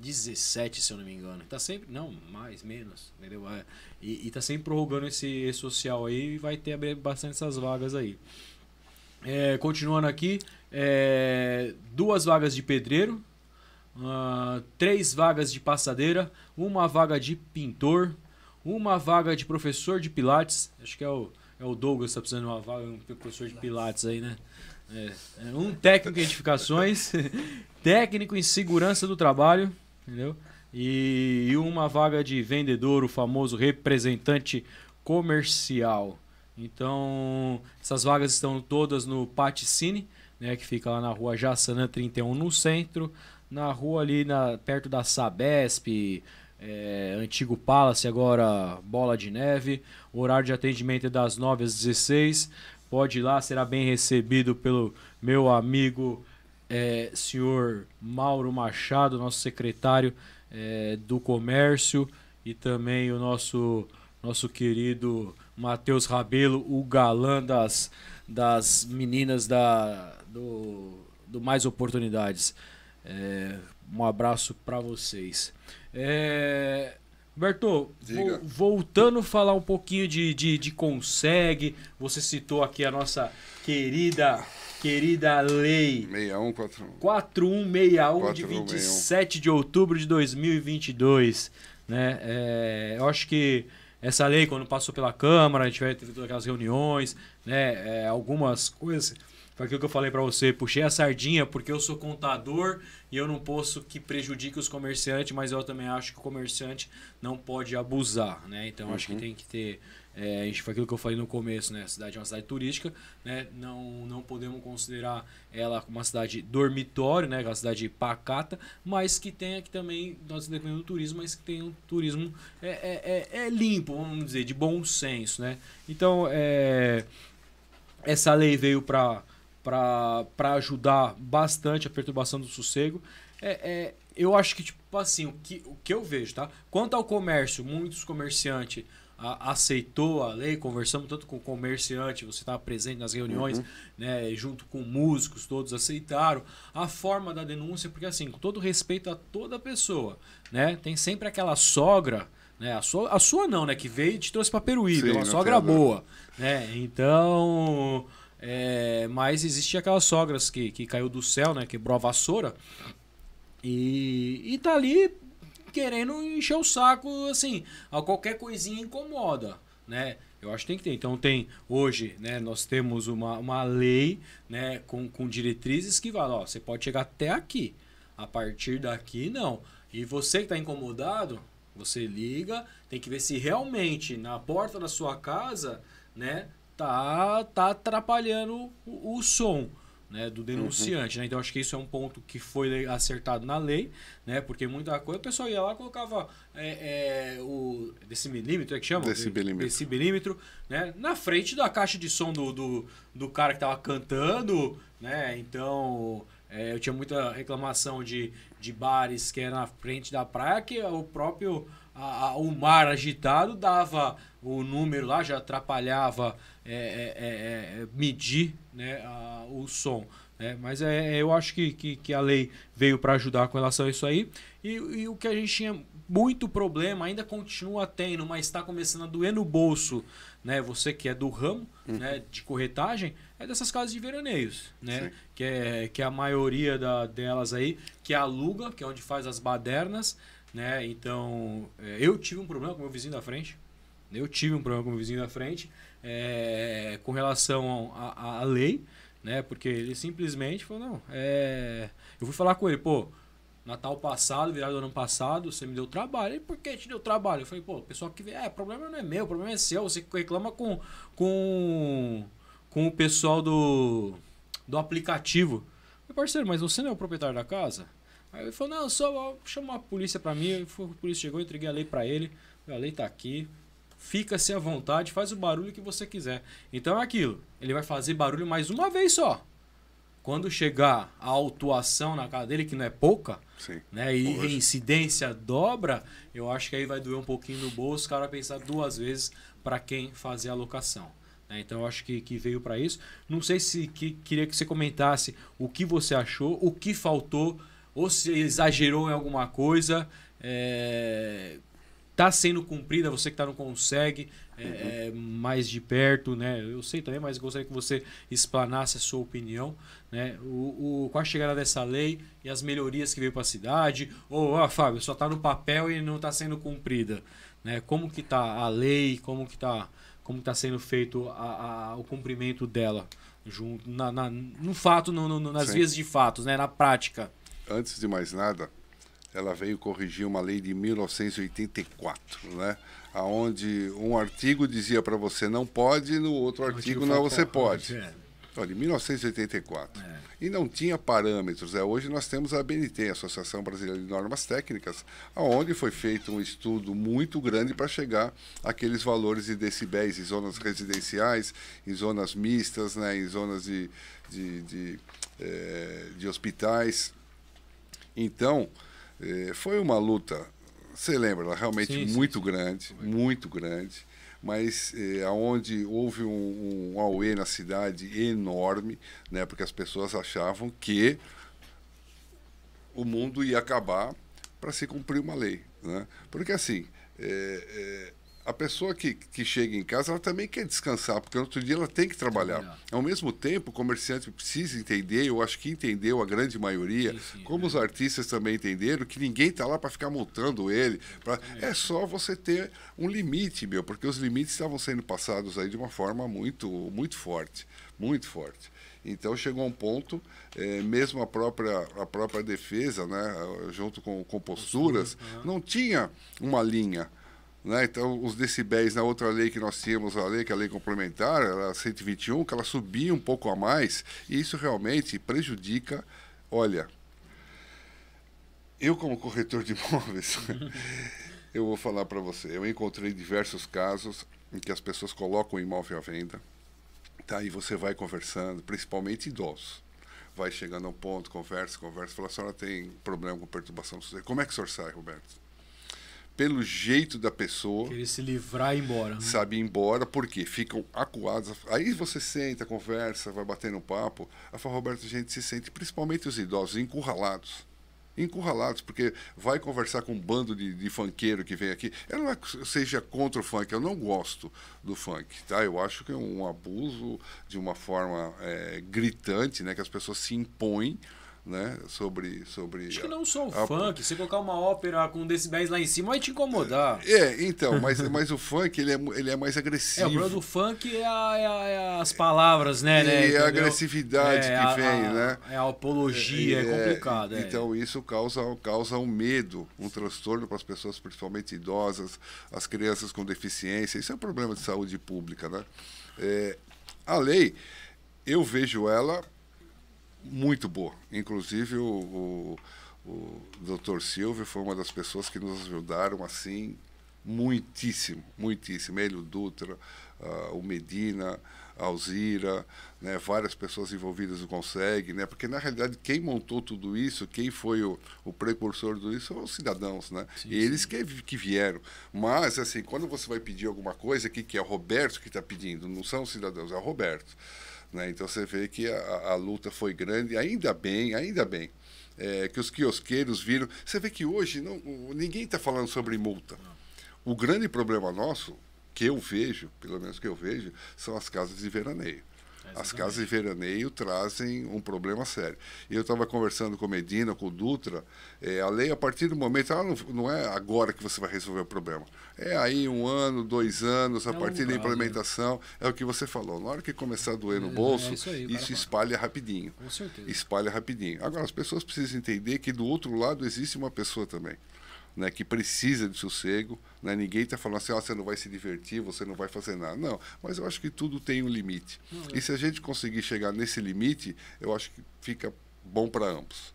17, se eu não me engano. Tá sempre. Não, mais, menos. Entendeu? É, e, e tá sempre prorrogando esse social aí e vai ter abrir bastante essas vagas aí. É, continuando aqui, é, duas vagas de pedreiro, uh, três vagas de passadeira, uma vaga de pintor, uma vaga de professor de pilates. Acho que é o, é o Douglas tá precisando de uma vaga, um professor de pilates aí, né? É, é um técnico em edificações, técnico em segurança do trabalho, entendeu? E, e uma vaga de vendedor, o famoso representante comercial. Então, essas vagas estão todas no Paticine, né, que fica lá na rua Jassanã 31, no centro. Na rua ali, na, perto da Sabesp, é, antigo Palace, agora Bola de Neve. O horário de atendimento é das 9 às 16. Pode ir lá, será bem recebido pelo meu amigo é, senhor Mauro Machado, nosso secretário é, do Comércio, e também o nosso, nosso querido Matheus Rabelo, o galã das, das meninas da, do, do Mais Oportunidades. É, um abraço para vocês. É, vo, voltando a falar um pouquinho de, de, de Consegue, você citou aqui a nossa querida querida lei 6141. 4161 de 27 de outubro de 2022. Né? É, eu acho que essa lei, quando passou pela Câmara, a gente teve todas aquelas reuniões, né? É, algumas coisas. Foi aquilo que eu falei para você, puxei a sardinha porque eu sou contador e eu não posso que prejudique os comerciantes, mas eu também acho que o comerciante não pode abusar, né? Então uhum. acho que uhum. tem que ter é, a gente foi aquilo que eu falei no começo, né? A cidade é uma cidade turística, né? Não, não podemos considerar ela uma cidade dormitório, né? Uma cidade pacata, mas que tem aqui também, nós dependemos do turismo, mas que tem um turismo é, é, é, é, limpo, vamos dizer, de bom senso, né? Então, é, essa lei veio para para ajudar bastante a perturbação do sossego. É, é, eu acho que, tipo assim, o que, o que eu vejo, tá? Quanto ao comércio, muitos comerciantes a, aceitou a lei, conversamos tanto com o comerciante, você estava presente nas reuniões, uhum. né, junto com músicos, todos aceitaram. A forma da denúncia, porque assim, com todo respeito a toda pessoa, né, tem sempre aquela sogra né? A sua, a sua não, né? Que veio e te trouxe para Peruíbe, Sim, uma sogra boa, né? Então, é, mas existe aquelas sogras que, que caiu do céu, né? Quebrou a vassoura e, e tá ali querendo encher o saco, assim, a qualquer coisinha incomoda, né? Eu acho que tem que ter. Então tem hoje, né? Nós temos uma, uma lei, né? Com, com diretrizes que fala, ó, você pode chegar até aqui. A partir daqui, não. E você que está incomodado, você liga, tem que ver se realmente na porta da sua casa, né? Tá, tá atrapalhando o, o som né, do uhum. denunciante. Uhum. Né? Então, acho que isso é um ponto que foi acertado na lei, né, porque muita coisa, o pessoal ia lá e colocava é, é, o decibelímetro, é que chama? Decibelímetro. Decibelímetro, né, na frente da caixa de som do, do, do cara que estava cantando. Né? Então, é, eu tinha muita reclamação de, de bares que era é na frente da praia, que o próprio a, a, o mar agitado dava o número lá, já atrapalhava é, é, é, é medir né, a, o som. Né? Mas é, é, eu acho que, que, que a lei veio para ajudar com relação a isso aí. E, e o que a gente tinha muito problema, ainda continua tendo, mas está começando a doer no bolso, né? Você que é do ramo uhum. né, de corretagem, é dessas casas de veraneios, né? Que é, que é a maioria da, delas aí, que aluga, que é onde faz as badernas, né? Então, é, eu tive um problema com meu vizinho da frente. Eu tive um problema com meu vizinho da frente é, com relação à lei, né? Porque ele simplesmente falou, não, é... eu fui falar com ele, pô, Natal passado, virado ano passado, você me deu trabalho. E por que te deu trabalho? Eu falei, pô, o pessoal que é, problema não é meu, o problema é seu. Você reclama com, com, com o pessoal do, do aplicativo. Meu parceiro, mas você não é o proprietário da casa? Aí ele falou, não, só chamou a polícia pra mim. Aí a polícia chegou, entreguei a lei pra ele. A lei tá aqui. Fica-se assim à vontade, faz o barulho que você quiser. Então é aquilo. Ele vai fazer barulho mais uma vez só. Quando chegar a autuação na cara dele, que não é pouca, Sim. né? E Hoje. incidência dobra, eu acho que aí vai doer um pouquinho no bolso, o cara vai pensar duas vezes para quem fazer a locação. Né. Então eu acho que, que veio para isso. Não sei se que, queria que você comentasse o que você achou, o que faltou ou se exagerou em alguma coisa, está é, sendo cumprida, você que tá, não consegue é, uhum. É, mais de perto, né? Eu sei também, mas gostaria que você explanasse a sua opinião, né? O, o, com a chegada dessa lei e as melhorias que veio para a cidade, ou, a Fábio, só está no papel e não está sendo cumprida, né? Como que tá a lei, como que tá, como está sendo feito a, a, o cumprimento dela? junto na, na, no fato, no, no nas Sim. vias de fatos, né? na prática antes de mais nada, ela veio corrigir uma lei de 1984, né? Aonde um artigo dizia para você não pode, no outro artigo, tipo, artigo não você pode. É. de 1984. É. E não tinha parâmetros. É, hoje nós temos a ABNT, Associação Brasileira de Normas Técnicas, aonde foi feito um estudo muito grande para chegar àqueles valores de decibéis em zonas residenciais, em zonas mistas, né, em zonas de, de, de, de, eh, é, de hospitais. Então, é, foi uma luta, você lembra, realmente sim, muito sim, grande, sim. muito grande, mas eh, aonde houve um, um auê na cidade enorme, né, porque as pessoas achavam que o mundo ia acabar para se cumprir uma lei. Né? Porque assim, é, é a pessoa que, que chega em casa, ela também quer descansar, porque no outro dia ela tem que trabalhar. Ao mesmo tempo, o comerciante precisa entender, eu acho que entendeu a grande maioria, sim, sim, como é. os artistas também entenderam, que ninguém está lá para ficar montando ele. Pra... É só você ter um limite, meu, porque os limites estavam sendo passados aí de uma forma muito, muito forte, muito forte. Então chegou um ponto, é, mesmo a própria, a própria defesa, né, junto com, com posturas, não tinha uma linha. Né? Então, os decibéis na outra lei que nós tínhamos, a lei, que é a lei complementar, era 121, é que ela subia um pouco a mais, e isso realmente prejudica. Olha, eu, como corretor de imóveis, eu vou falar para você, eu encontrei diversos casos em que as pessoas colocam o imóvel à venda, tá? e você vai conversando, principalmente idosos vai chegando a um ponto, conversa, conversa, fala, a senhora tem problema com perturbação do sossego. Como é que o senhor sai, Roberto? pelo jeito da pessoa. Querer se livrar e ir embora. Né? Sabe, ir embora, porque ficam acuados. Aí você senta, conversa, vai batendo um papo. A fala, Roberto, a gente se sente, principalmente os idosos, encurralados. Encurralados, porque vai conversar com um bando de, de funkeiro que vem aqui. Eu não é que seja contra o funk, eu não gosto do funk, tá? Eu acho que é um abuso de uma forma é, gritante, né? Que as pessoas se impõem né? Sobre. sobre Acho que não só o a, funk. A... Você colocar uma ópera com decibéis lá em cima vai te incomodar. É, é então, mas, mas o funk ele é, ele é mais agressivo. É, o problema do funk é, é, a, é as palavras, né? E né, é a agressividade é, que vem, né? É a apologia, é, complicado. Então, isso causa, causa um medo, um transtorno para as pessoas, principalmente idosas, as crianças com deficiência. Isso é um problema de saúde pública, né? a lei, eu vejo ela muito boa. Inclusive o, o, o Dr. Silvio foi uma das pessoas que nos ajudaram assim muitíssimo, muitíssimo. Hélio Dutra, uh, o Medina, a Alzira, né, várias pessoas envolvidas no Consegue, né, porque na realidade quem montou tudo isso, quem foi o, o precursor disso são os cidadãos, né? Sim, Eles Que, que vieram. Mas, assim, quando você vai pedir alguma coisa, que, que é o Roberto que está pedindo, não são os cidadãos, é o Roberto. Né? Então você vê que a, a, luta foi grande, ainda bem, ainda bem. É, que os quiosqueiros viram. Você vê que hoje não, ninguém está falando sobre multa. O grande problema nosso, que eu vejo, pelo menos que eu vejo, são as casas de veraneio. As casas de veraneio trazem um problema sério. e Eu estava conversando com Medina, com o Dutra, é, a lei, a partir do momento, ela não, não, é agora que você vai resolver o problema. É aí um ano, dois anos, a é partir da né? implementação, é o que você falou. Na hora que começar a doer no é, bolso, é isso, aí, isso espalha rapidinho. Com certeza. Espalha rapidinho. Agora, as pessoas precisam entender que do outro lado existe uma pessoa também né, que precisa de sossego. Né? Ninguém está falando assim, ah, você não vai se divertir, você não vai fazer nada. Não, mas eu acho que tudo tem um limite. Uhum. E se a gente conseguir chegar nesse limite, eu acho que fica bom para ambos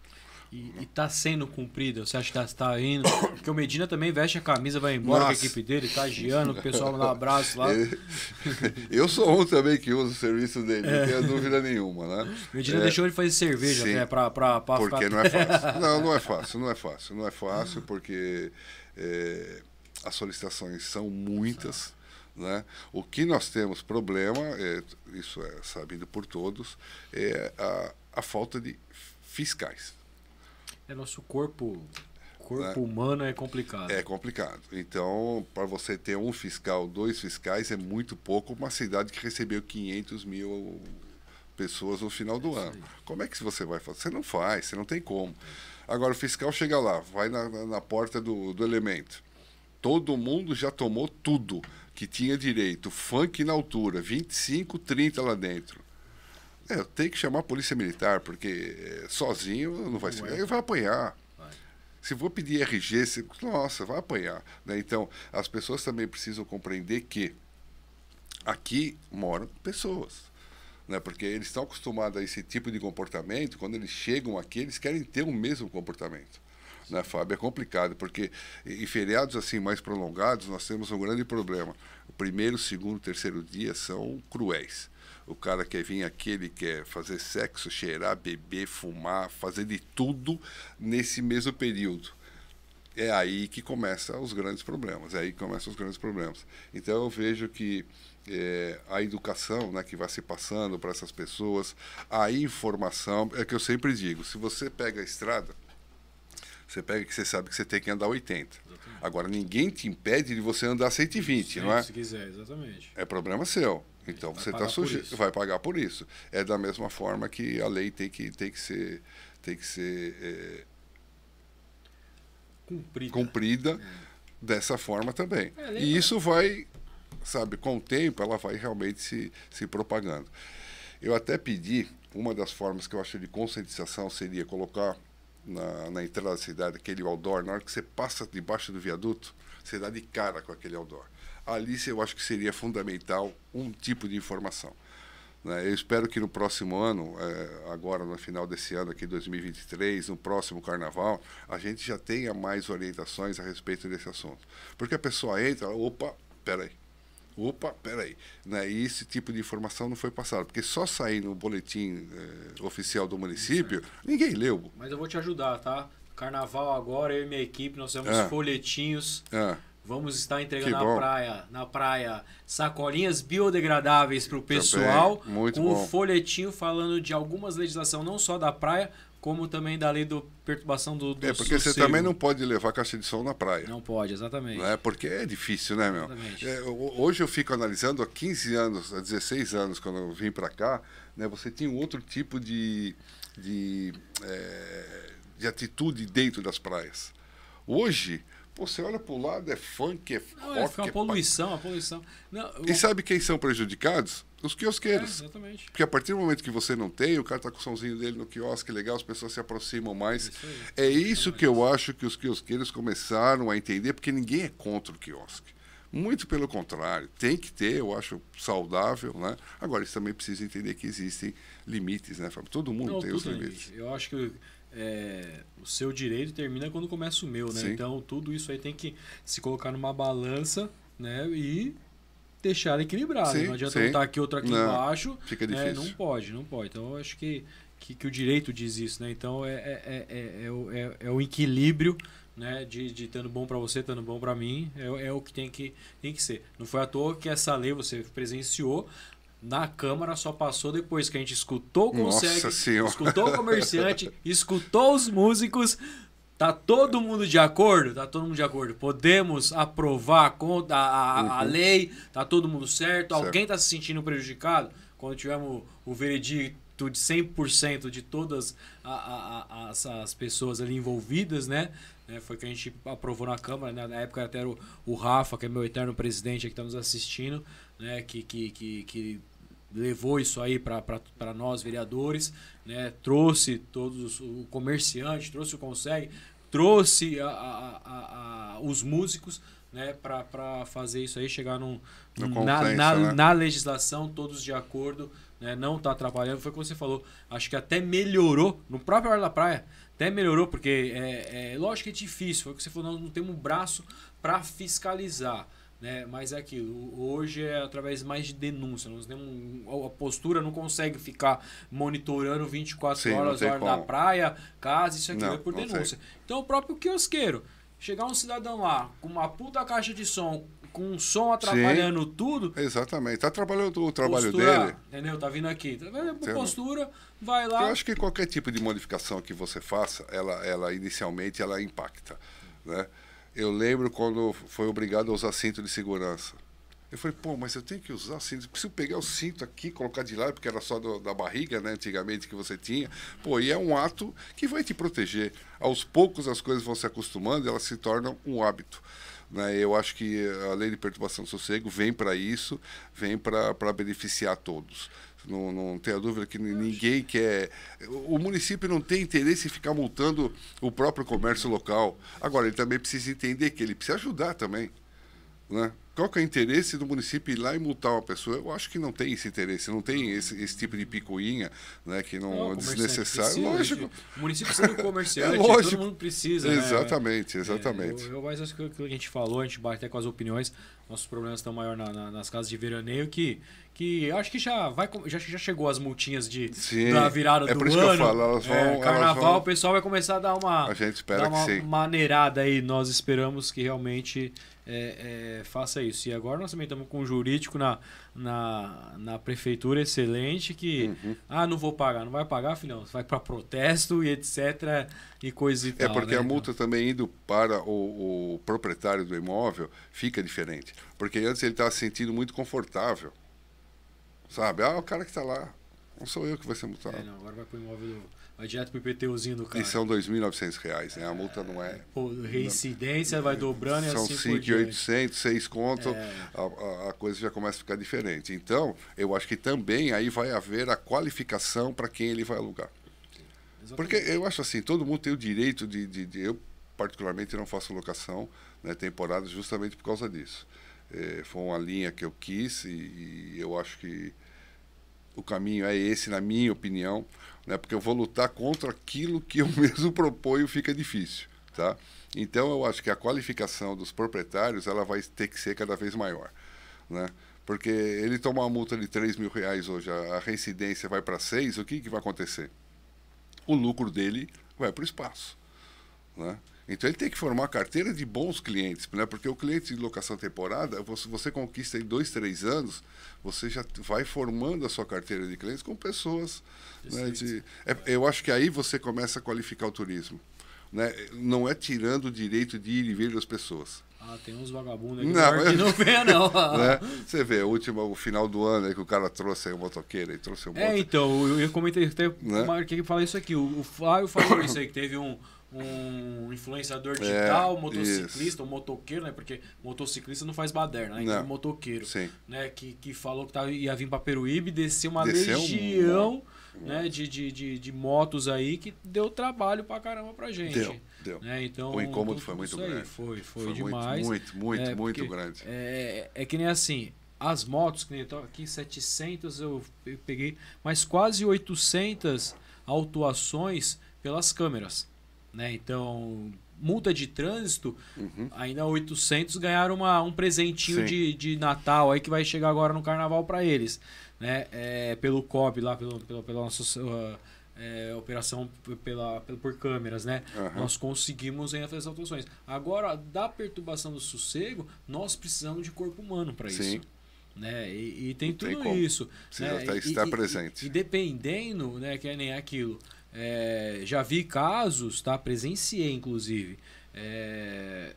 e, e tá sendo cumprida? Você acha que está tá indo? Porque o Medina também veste a camisa, vai embora Nossa. com a equipe dele, tá giando, o pessoal dá um abraço lá. Eu sou um também que usa o serviço dele, é. não tenho dúvida nenhuma, né? Medina é. deixou ele fazer cerveja, Sim, né? Pra, pra, pra porque ficar... não é fácil. Não, não é fácil, não é fácil, não é fácil, porque é, as solicitações são muitas. Né? O que nós temos problema, é, isso é sabido por todos, é a, a falta de fiscais. É nosso corpo. Corpo né? humano é complicado. É complicado. Então, para você ter um fiscal, dois fiscais, é muito pouco uma cidade que recebeu 500 mil pessoas no final do é ano. Como é que você vai fazer? Você não faz, você não tem como. Agora, o fiscal chega lá, vai na, na porta do, do elemento. Todo mundo já tomou tudo que tinha direito. Funk na altura, 25, 30 lá dentro. É, tem que chamar a polícia militar, porque eh, sozinho não vai ser. É. Ele vai apanhar. Vai. Se vou pedir RG, se, nossa, vai apanhar. Né? Então, as pessoas também precisam compreender que aqui moram pessoas. Né? Porque eles estão acostumados a esse tipo de comportamento, quando eles chegam aqui, eles querem ter o mesmo comportamento. Né, Fábio? É complicado, porque em feriados assim mais prolongados, nós temos um grande problema. O primeiro, segundo, terceiro dia são cruéis o cara quer vir aqui, ele quer fazer sexo, cheirar, beber, fumar, fazer de tudo nesse mesmo período. É aí que começam os grandes problemas, é aí que começam os grandes problemas. Então eu vejo que é, a educação né, que vai se passando para essas pessoas, a informação, é que eu sempre digo, se você pega a estrada, você pega que você sabe que você tem que andar 80. Exatamente. Agora, ninguém te impede de você andar 120, Sim, não é? Se quiser, exatamente. É problema seu. Então vai você está sujeito, vai pagar por isso. É da mesma forma que a lei tem que, tem que ser, tem que ser é, cumprida, cumprida é. dessa forma também. É, e isso vai, sabe, com o tempo ela vai realmente se, se propagando. Eu até pedi, uma das formas que eu acho de conscientização seria colocar na, na entrada da cidade aquele outdoor, na hora que você passa debaixo do viaduto, você dá de cara com aquele outdoor ali eu acho que seria fundamental um tipo de informação. Né? Eu espero que no próximo ano, é, agora no final desse ano aqui, 2023, no próximo carnaval, a gente já tenha mais orientações a respeito desse assunto. Porque a pessoa entra, opa, peraí. Opa, peraí. Né? E esse tipo de informação não foi passada. Porque só sair no boletim é, oficial do município, certo. ninguém leu. Mas eu vou te ajudar, tá? Carnaval agora, eu e minha equipe, nós temos ah. folhetinhos. É. é. Vamos estar entregando na praia, na praia sacolinhas biodegradáveis para o pessoal, Muito com bom. um folhetinho falando de algumas legislação não só da praia, como também da lei do perturbação do, do É, porque você também não pode levar caixa de som na praia. Não pode, exatamente. é? Porque é difícil, né, meu? É, hoje eu fico analisando, há 15 anos, há 16 anos, quando eu vim para cá, né, você tinha um outro tipo de, de, é, de atitude dentro das praias. Hoje, Pô, você olha para o lado, é funk, é não, rock, é uma é poluição, é... a poluição. Não, E sabe quem são prejudicados? Os quiosqueiros. É, exatamente. Porque a partir do momento que você não tem, o cara está com o somzinho dele no quiosque, legal, as pessoas se aproximam mais. É isso é isso que eu acho que os quiosqueiros começaram a entender, porque ninguém é contra o quiosque. Muito pelo contrário, tem que ter, eu acho saudável, né? Agora, eles também precisam entender que existem limites, né, Fábio? Todo mundo não, tem os é limites. Limite. Eu acho que é, o seu direito termina quando começa o meu, né? Sim. Então tudo isso aí tem que se colocar numa balança, né? E deixar equilibrado. Sim, não adianta botar aqui outra aqui não, embaixo. Fica né? difícil. Né? Não pode, não pode. Então eu acho que, que, que, o direito diz isso, né? Então é, é, é, é, é o, é, é o equilíbrio né? De, de tendo bom para você, tendo bom para mim, é, é o que tem que, tem que ser. Não foi à toa que essa lei você presenciou, na Câmara só passou depois que a gente escutou o consegue, escutou o comerciante, escutou os músicos. Tá todo mundo de acordo? Tá todo mundo de acordo. Podemos aprovar a, a, uhum. a lei, tá todo mundo certo, certo. Alguém tá se sentindo prejudicado? Quando tivermos o, o veredicto de 100% de todas a, as pessoas ali envolvidas, né? É, foi que a gente aprovou na Câmara, né? na época até o, o Rafa, que é meu eterno presidente, que está nos assistindo, né? que, que, que, que levou isso aí para nós vereadores, né? trouxe todos o comerciante, trouxe o Consegue, trouxe a, a, a, os músicos né? para fazer isso aí, chegar num, na, na, né? na, legislação, todos de acordo, né? não está atrapalhando. Foi o que você falou, acho que até melhorou no próprio Ar da Praia. Até melhorou, porque é, é, lógico que é difícil. Foi o que você falou, nós não temos um braço para fiscalizar. Né? Mas é aquilo, hoje é através mais de denúncia. Nós temos, a postura não consegue ficar monitorando 24 Sim, horas, hora da praia, casa, isso aqui não, é por denúncia. Sei. Então o próprio quiosqueiro. Chegar um cidadão lá com uma puta caixa de som, com um som atrapalhando Sim, tudo. Exatamente, tá trabalhando o trabalho postura, dele. Entendeu? Tá vindo aqui. Tá vendo? Postura, vai lá. Eu acho que qualquer tipo de modificação que você faça, ela, ela inicialmente ela impacta. Né? eu lembro quando foi obrigado a usar cinto de segurança. Eu falei, pô, mas eu tenho que usar cinto. Preciso pegar o cinto aqui, colocar de lado, porque era só do, da barriga, né? Antigamente que você tinha. Pô, e é um ato que vai te proteger. Aos poucos as coisas vão se acostumando e elas se tornam um hábito. Né? Eu acho que a lei de perturbação do sossego vem para isso, vem para beneficiar todos não, não tenha dúvida que ninguém quer. O município não tem interesse em ficar multando o próprio comércio local. Agora, ele também precisa entender que ele precisa ajudar também. Né? Qual que é o interesse do município ir lá e multar uma pessoa? Eu acho que não tem esse interesse, não tem esse, esse tipo de picuinha, né, que não, é desnecessário. Precisa, lógico. O município precisa do comerciante, é lógico. todo mundo precisa. Exatamente, né? exatamente. É, eu, eu, acho que aquilo que a gente falou, a gente bate até com as opiniões, nossos problemas estão maior na, na, nas casas de veraneio que que acho que já vai já, já chegou as multinhas de Sim, da virada é do por isso ano. Que eu falo, elas é, vão, é, carnaval, vão... o pessoal vai começar a dar uma a gente espera uma que sim. maneirada aí. Nós esperamos que realmente é, é, faça isso. E agora nós também estamos com um jurídico na, na, na prefeitura excelente que uhum. ah não vou pagar, não vai pagar, filhão, vai para protesto e etc e coisa e é tal. É porque né? a multa então... também indo para o, o proprietário do imóvel fica diferente, porque antes ele estava se sentindo muito confortável Sabe? Ah, o cara que tá lá. Não sou eu que vai ser multado. É, não, agora vai pro imóvel. Vai direto pro IPTUzinho do cara. É e são R$ 2.900, né? A multa não é. Pô, reincidência não, vai dobrando são assim e assim. São 5,800, 6 conto. É. A, a, coisa já começa a ficar diferente. Então, eu acho que também aí vai haver a qualificação para quem ele vai alugar. Exatamente. Porque eu acho assim: todo mundo tem o direito de. de, de eu, particularmente, não faço locação né, temporada justamente por causa disso. É, foi uma linha que eu quis e, e, eu acho que o caminho é esse, na minha opinião, né? porque eu vou lutar contra aquilo que eu mesmo proponho, fica difícil. Tá? Então, eu acho que a qualificação dos proprietários ela vai ter que ser cada vez maior. Né? Porque ele tomar uma multa de 3 mil reais hoje, a, a reincidência vai para 6, o que, que vai acontecer? O lucro dele vai para o espaço. Né? Então ele tem que formar carteira de bons clientes, né? porque o cliente de locação temporada, você, você conquista em dois, três anos, você já vai formando a sua carteira de clientes com pessoas. Né, de, é, eu acho que aí você começa a qualificar o turismo. Né? Não é tirando o direito de ir e vir das pessoas. Ah, tem uns vagabundos aqui não, mas... que não vê, não. né? Você vê, o último, o final do ano, aí, que o cara trouxe aí o motoqueiro e trouxe o é, moto. É, então, eu, eu comentei, até né? que fala isso aqui. O, o Flávio falou isso aí, que teve um um influenciador é, digital, é, motociclista, isso. um motoqueiro, né? Porque motociclista não faz baderna, né? Não. Então, motoqueiro, Sim. né? Que, que falou que tava, tá, ia vir para Peruíbe, desceu uma desceu legião um... né? de, de, de, de, motos aí que deu trabalho pra caramba pra gente. Deu, deu. Né? Então, o incômodo então, foi muito grande. Foi, foi, foi demais. Muito, muito, é, muito grande. É, é, é que nem assim, as motos, que nem aqui 700 eu peguei, mas quase 800 autuações pelas câmeras. Né? Então, multa de trânsito, uhum. ainda 800 ganharam uma, um presentinho de, de Natal aí que vai chegar agora no Carnaval para eles. Né? É, pelo COB lá, pelo, pelo, pela nossa... Uh, é, operação pela, pela, por câmeras, né? Uhum. Nós conseguimos em essas atuações. Agora, da perturbação do sossego, nós precisamos de corpo humano para isso. Né? E, e tem tudo isso. Né? Precisa estar e, presente. E, e, dependendo, né, que é nem aquilo. É, já vi casos, tá? Presenciei, inclusive, é,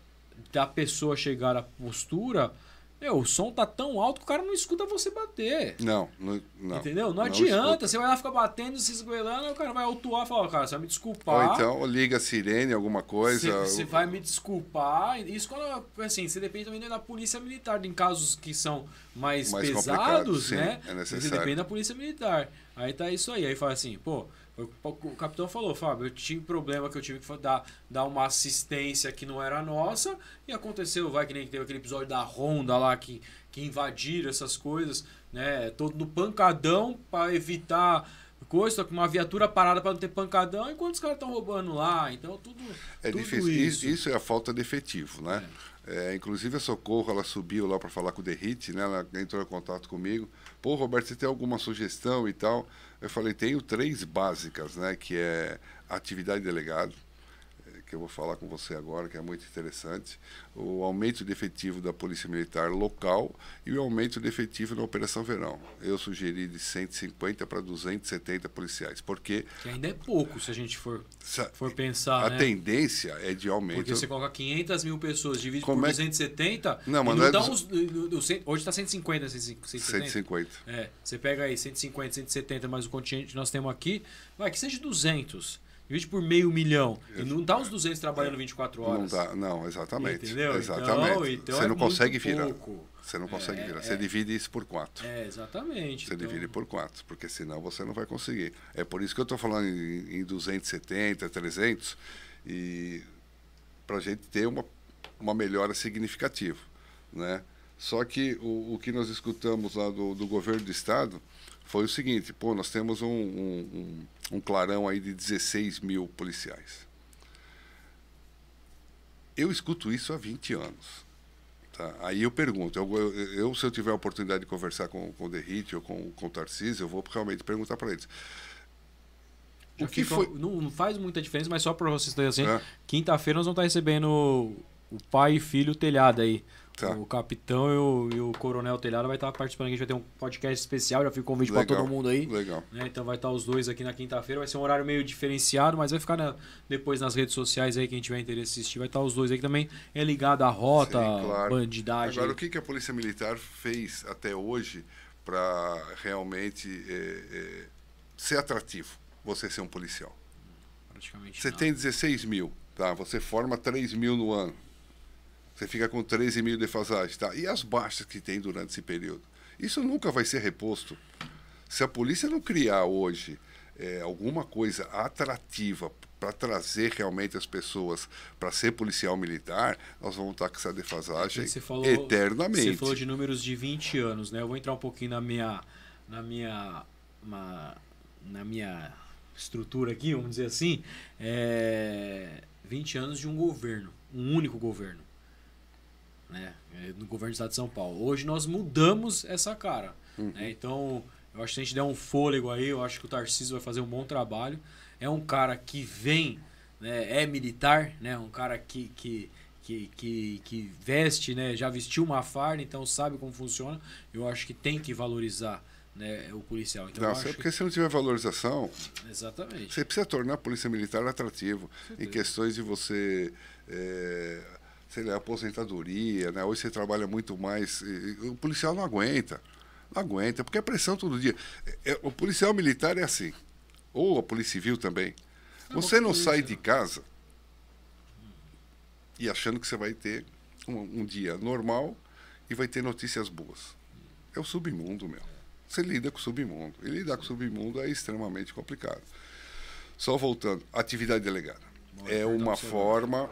da pessoa chegar à postura. Meu, o som tá tão alto que o cara não escuta você bater. Não, não. não Entendeu? Não, não adianta. Escuta. Você vai lá ficar batendo, se esgoelando, o cara vai autuar e falar, cara, você vai me desculpar. Ou então, ou liga a sirene, alguma coisa. Você, vai me desculpar. Isso quando, assim, você depende também da polícia militar. Em casos que são mais, mais pesados, né? é necessário. Você depende da polícia militar. Aí tá isso aí. Aí fala assim, pô, o, capitão falou, Fábio, eu tinha um problema que eu tive que dar, dar uma assistência que não era nossa, e aconteceu, vai que nem teve aquele episódio da Honda lá que, que invadiram essas coisas, né? Todo no pancadão para evitar coisa, com uma viatura parada para não ter pancadão, enquanto os caras estão roubando lá. Então, tudo. É tudo difícil. Isso. isso. é a falta de efetivo, né? É. É, inclusive, a Socorro, ela subiu lá para falar com o Derrite, né? Ela entrou em contato comigo. Pô, Roberto, você tem alguma sugestão e tal? Eu falei, tenho três básicas, né? Que é atividade delegado, que eu vou falar com você agora, que é muito interessante, o aumento de efetivo da Polícia Militar local e o aumento de efetivo na Operação Verão. Eu sugeri de 150 para 270 policiais, porque... Que ainda é pouco, se a gente for, for pensar, A né? tendência é de aumento. Porque você coloca 500 mil pessoas, divide Como por é? 270, não, mas não, não é... dá uns... Hoje está 150, 150, 150. É, você pega aí 150, 170, mais o contingente que nós temos aqui, vai que seja 200. Investe por meio milhão. E não dá uns 200 trabalhando 24 é. horas. Não dá, não, exatamente. Entendeu? Exatamente. Então, então você, é não consegue virar. Você não consegue é, virar. Você é. divide isso por quatro. É, exatamente. Você então... divide por quatro, porque senão você não vai conseguir. É por isso que eu estou falando em, em 270, 300, e para a gente ter uma, uma melhora significativa. Né? Só que o, o que nós escutamos lá do, do governo do Estado foi o seguinte: pô, nós temos um, um, um clarão aí de 16 mil policiais. Eu escuto isso há 20 anos. Tá? Aí eu pergunto, eu, eu, se eu tiver a oportunidade de conversar com, com o Derrite ou com, com o Tarcísio, eu vou realmente perguntar para eles. O que foi... Não faz muita diferença, mas só para vocês terem assim, é. quinta-feira nós vamos estar recebendo o pai e filho telhado aí. Tá. O capitão e o, e o, coronel Telhado vai estar participando aqui. A gente vai ter um podcast especial, já fica o convite para todo mundo aí. Legal. Né? Então vai estar os dois aqui na quinta-feira. Vai ser um horário meio diferenciado, mas vai ficar na, depois nas redes sociais aí, quem tiver interesse em assistir, vai estar os dois aí que também é ligado à rota, Sim, claro. bandidagem. Agora, o que, que a Polícia Militar fez até hoje para realmente é, é, ser atrativo, você ser um policial? Praticamente Você nada. tem 16 mil, tá? Você forma 3 mil no ano você fica com 13 de defasagem, tá? E as baixas que tem durante esse período? Isso nunca vai ser reposto. Se a polícia não criar hoje é, alguma coisa atrativa para trazer realmente as pessoas para ser policial militar, nós vamos estar com essa defasagem você falou, eternamente. Você falou de números de 20 anos, né? Eu vou entrar um pouquinho na minha na minha uma, na minha estrutura aqui, vamos dizer assim, é 20 anos de um governo, um único governo né? Eh, no governo do estado de São Paulo. Hoje nós mudamos essa cara. Uhum. Né? Então, eu acho que se a gente der um fôlego aí, eu acho que o Tarcísio vai fazer um bom trabalho. É um cara que vem, né? é militar, né? um cara que, que, que, que, que veste, né? já vestiu uma farda, então sabe como funciona. Eu acho que tem que valorizar né, o policial. Então, não, acho... É porque se não tiver valorização, Exatamente. você precisa tornar a polícia militar atrativo em questões de você é, sei lá, aposentadoria, né? Hoje você trabalha muito mais. o policial não aguenta. Não aguenta, porque é pressão todo dia. É, é, o policial militar é assim. Ou a polícia civil também. Você não sai de casa e achando que você vai ter um, um dia normal e vai ter notícias boas. É o submundo, meu. Você lida com o submundo. E lidar com o submundo é extremamente complicado. Só voltando, atividade delegada. é, é uma forma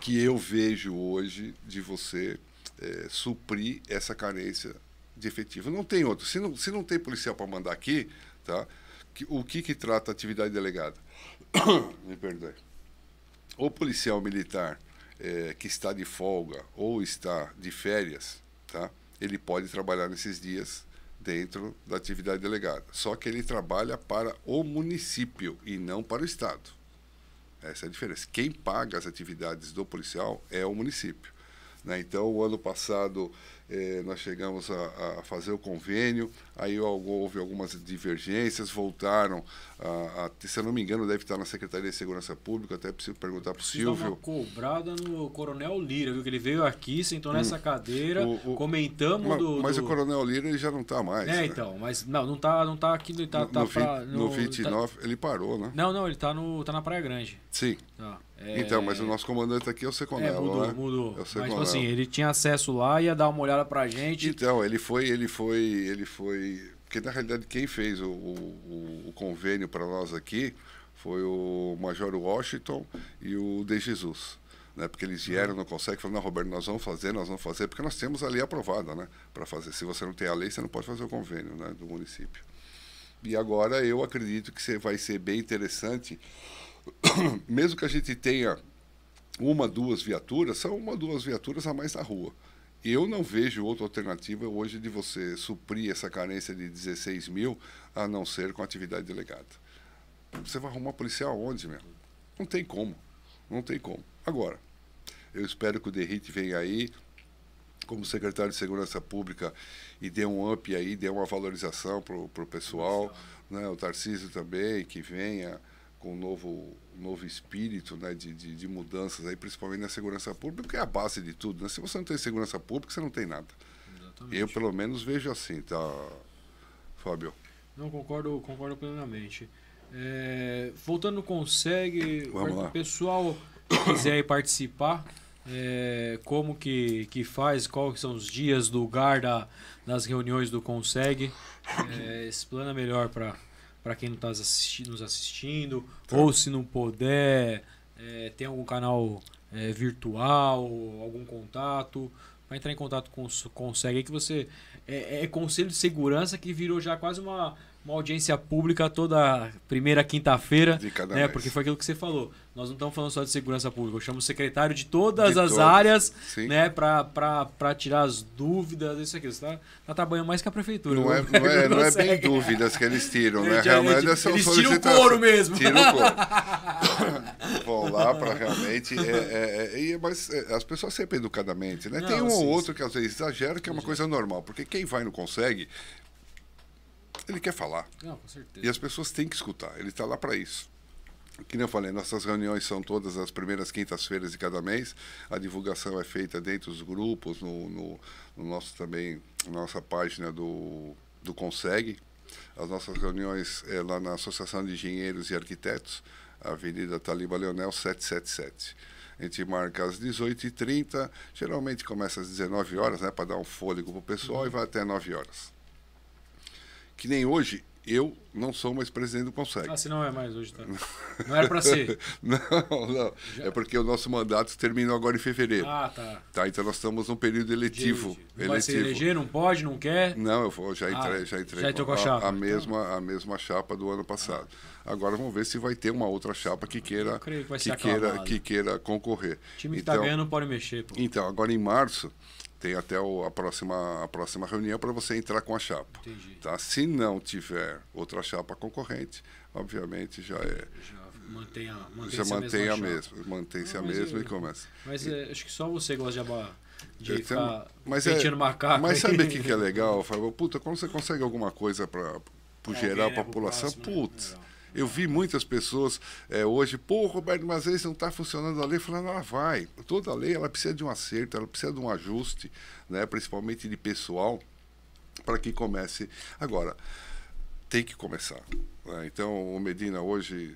que eu vejo hoje de você é, suprir essa carência de efetivo. Não tem outro. Se não, se não tem policial para mandar aqui, tá? Que, o que, que trata a atividade delegada? Me perdoe. O policial militar é, que está de folga ou está de férias, tá? ele pode trabalhar nesses dias dentro da atividade delegada. Só que ele trabalha para o município e não para o Estado. Essa é a diferença. Quem paga as atividades do policial é o município. Né? Então, o ano passado eh, nós chegamos a, a, fazer o convênio, aí houve algumas divergências, voltaram a, a, se eu não me engano, deve estar na Secretaria de Segurança Pública, até preciso perguntar para o Silvio. Uma cobrada no Coronel Lira, viu? Que ele veio aqui, sentou nessa hum. cadeira, o, o, comentamos do, Mas do... o Coronel Lira ele já não está mais. É, né? então, mas não, não está não tá aqui, tá, no, tá no, no, no 29, tá... ele parou, né? Não, não, ele está tá na Praia Grande. Sim. Tá. É, então, mas é. o nosso comandante aqui é o Seconello, é, mudou, né? Mudou, é o Seconello. Mas, tipo assim, ele tinha acesso lá, ia dar uma olhada pra gente. Então, ele foi, ele foi, ele foi... Porque, na realidade, quem fez o, o, o convênio para nós aqui foi o Major Washington e o De Jesus. Né? Porque eles vieram no conseguem. e falaram, não, Roberto, nós vamos fazer, nós vamos fazer, porque nós temos a lei aprovada né? para fazer. Se você não tem a lei, você não pode fazer o convênio né? do município. E agora eu acredito que vai ser bem interessante mesmo que a gente tenha uma, duas viaturas, são uma, duas viaturas a mais na rua. e Eu não vejo outra alternativa hoje de você suprir essa carência de 16 mil, a não ser com atividade delegada. Você vai arrumar policial onde, meu? Não tem como. Não tem como. Agora, eu espero que o Derrite venha aí como secretário de Segurança Pública e dê um up aí, dê uma valorização para o pessoal. Né? O Tarcísio também, que venha com um novo, novo espírito né, de, de, de, mudanças, aí, principalmente na segurança pública, porque é a base de tudo. Né? Se você não tem segurança pública, você não tem nada. Exatamente. Eu, pelo menos, vejo assim, tá, Fábio? Não, concordo, concordo plenamente. É, voltando consegue, o pessoal quiser participar, é, como que, que faz, quais são os dias, lugar da, das reuniões do Consegue, é, explana melhor para para quem não está assisti nos assistindo, tá. ou se não puder, é, tem algum canal é, virtual, algum contato, para entrar em contato com consegue que você é, é, conselho de segurança que virou já quase uma, uma audiência pública toda primeira quinta-feira, né? Porque foi aquilo que você falou nós não estamos falando só de segurança pública, eu chamo o secretário de todas de as todos. áreas, né, para tirar as dúvidas, isso aqui. Você está tá trabalhando mais que a prefeitura. Não, é, não, é, não é, bem dúvidas que eles tiram, né? Realmente eles, são eles tiram o couro mesmo. Tiram o couro. Vão lá para realmente. É, é, é mas é, as pessoas sempre educadamente, né? Não, Tem um ou outro que às vezes exagera, que é uma coisa normal, porque quem vai não consegue, ele quer falar. Não, com certeza. E as pessoas têm que escutar, ele está lá para isso que nem eu falei, nossas reuniões são todas as primeiras quintas-feiras de cada mês. A divulgação é feita dentro dos grupos, no, no, no nosso também, nossa página do, do Consegue. As nossas reuniões é lá na Associação de Engenheiros e Arquitetos, Avenida Taliba Leonel 777. A gente marca às 18h30, geralmente começa às 19 horas, né, para dar um fôlego para o pessoal, e vai até 9 horas. Que nem hoje, eu não sou mais presidente do Conselho. Ah, se não é mais hoje, tá? Não era para ser. não, não. Já... É porque o nosso mandato terminou agora em fevereiro. Ah, tá. tá então nós estamos num período eletivo. não eletivo. vai se eleger, não pode, não quer? Não, eu vou, já ah, entrei, ah, já entrei já com a, a, chapa, a então. mesma, então. a mesma chapa do ano passado. Ah. Agora vamos ver se vai ter uma outra chapa que queira, que, que, queira, que queira concorrer. O time que está então, ganhando não pode mexer. Pô. Então, agora em março tem até o, a, próxima, a próxima reunião para você entrar com a chapa. Entendi. Tá? Se não tiver outra chapa concorrente, obviamente já é. Já mantém a, mantém já mantém a mesma. Mantém-se a mesma, mantém a mesma eu, e começa. Mas e, é, acho que só você gosta de abar. De ficar tenho, mas é, macaco. Mas sabe o que, que é legal, Fábio? Puta, quando você consegue alguma coisa para gerar a né? população, próximo, né? putz. Né? Eu vi muitas pessoas é, hoje, pô, Roberto, mas esse não está funcionando a lei. Falando, ela vai. Toda lei ela precisa de um acerto, ela precisa de um ajuste, né? principalmente de pessoal, para que comece. Agora, tem que começar. Né? Então, o Medina hoje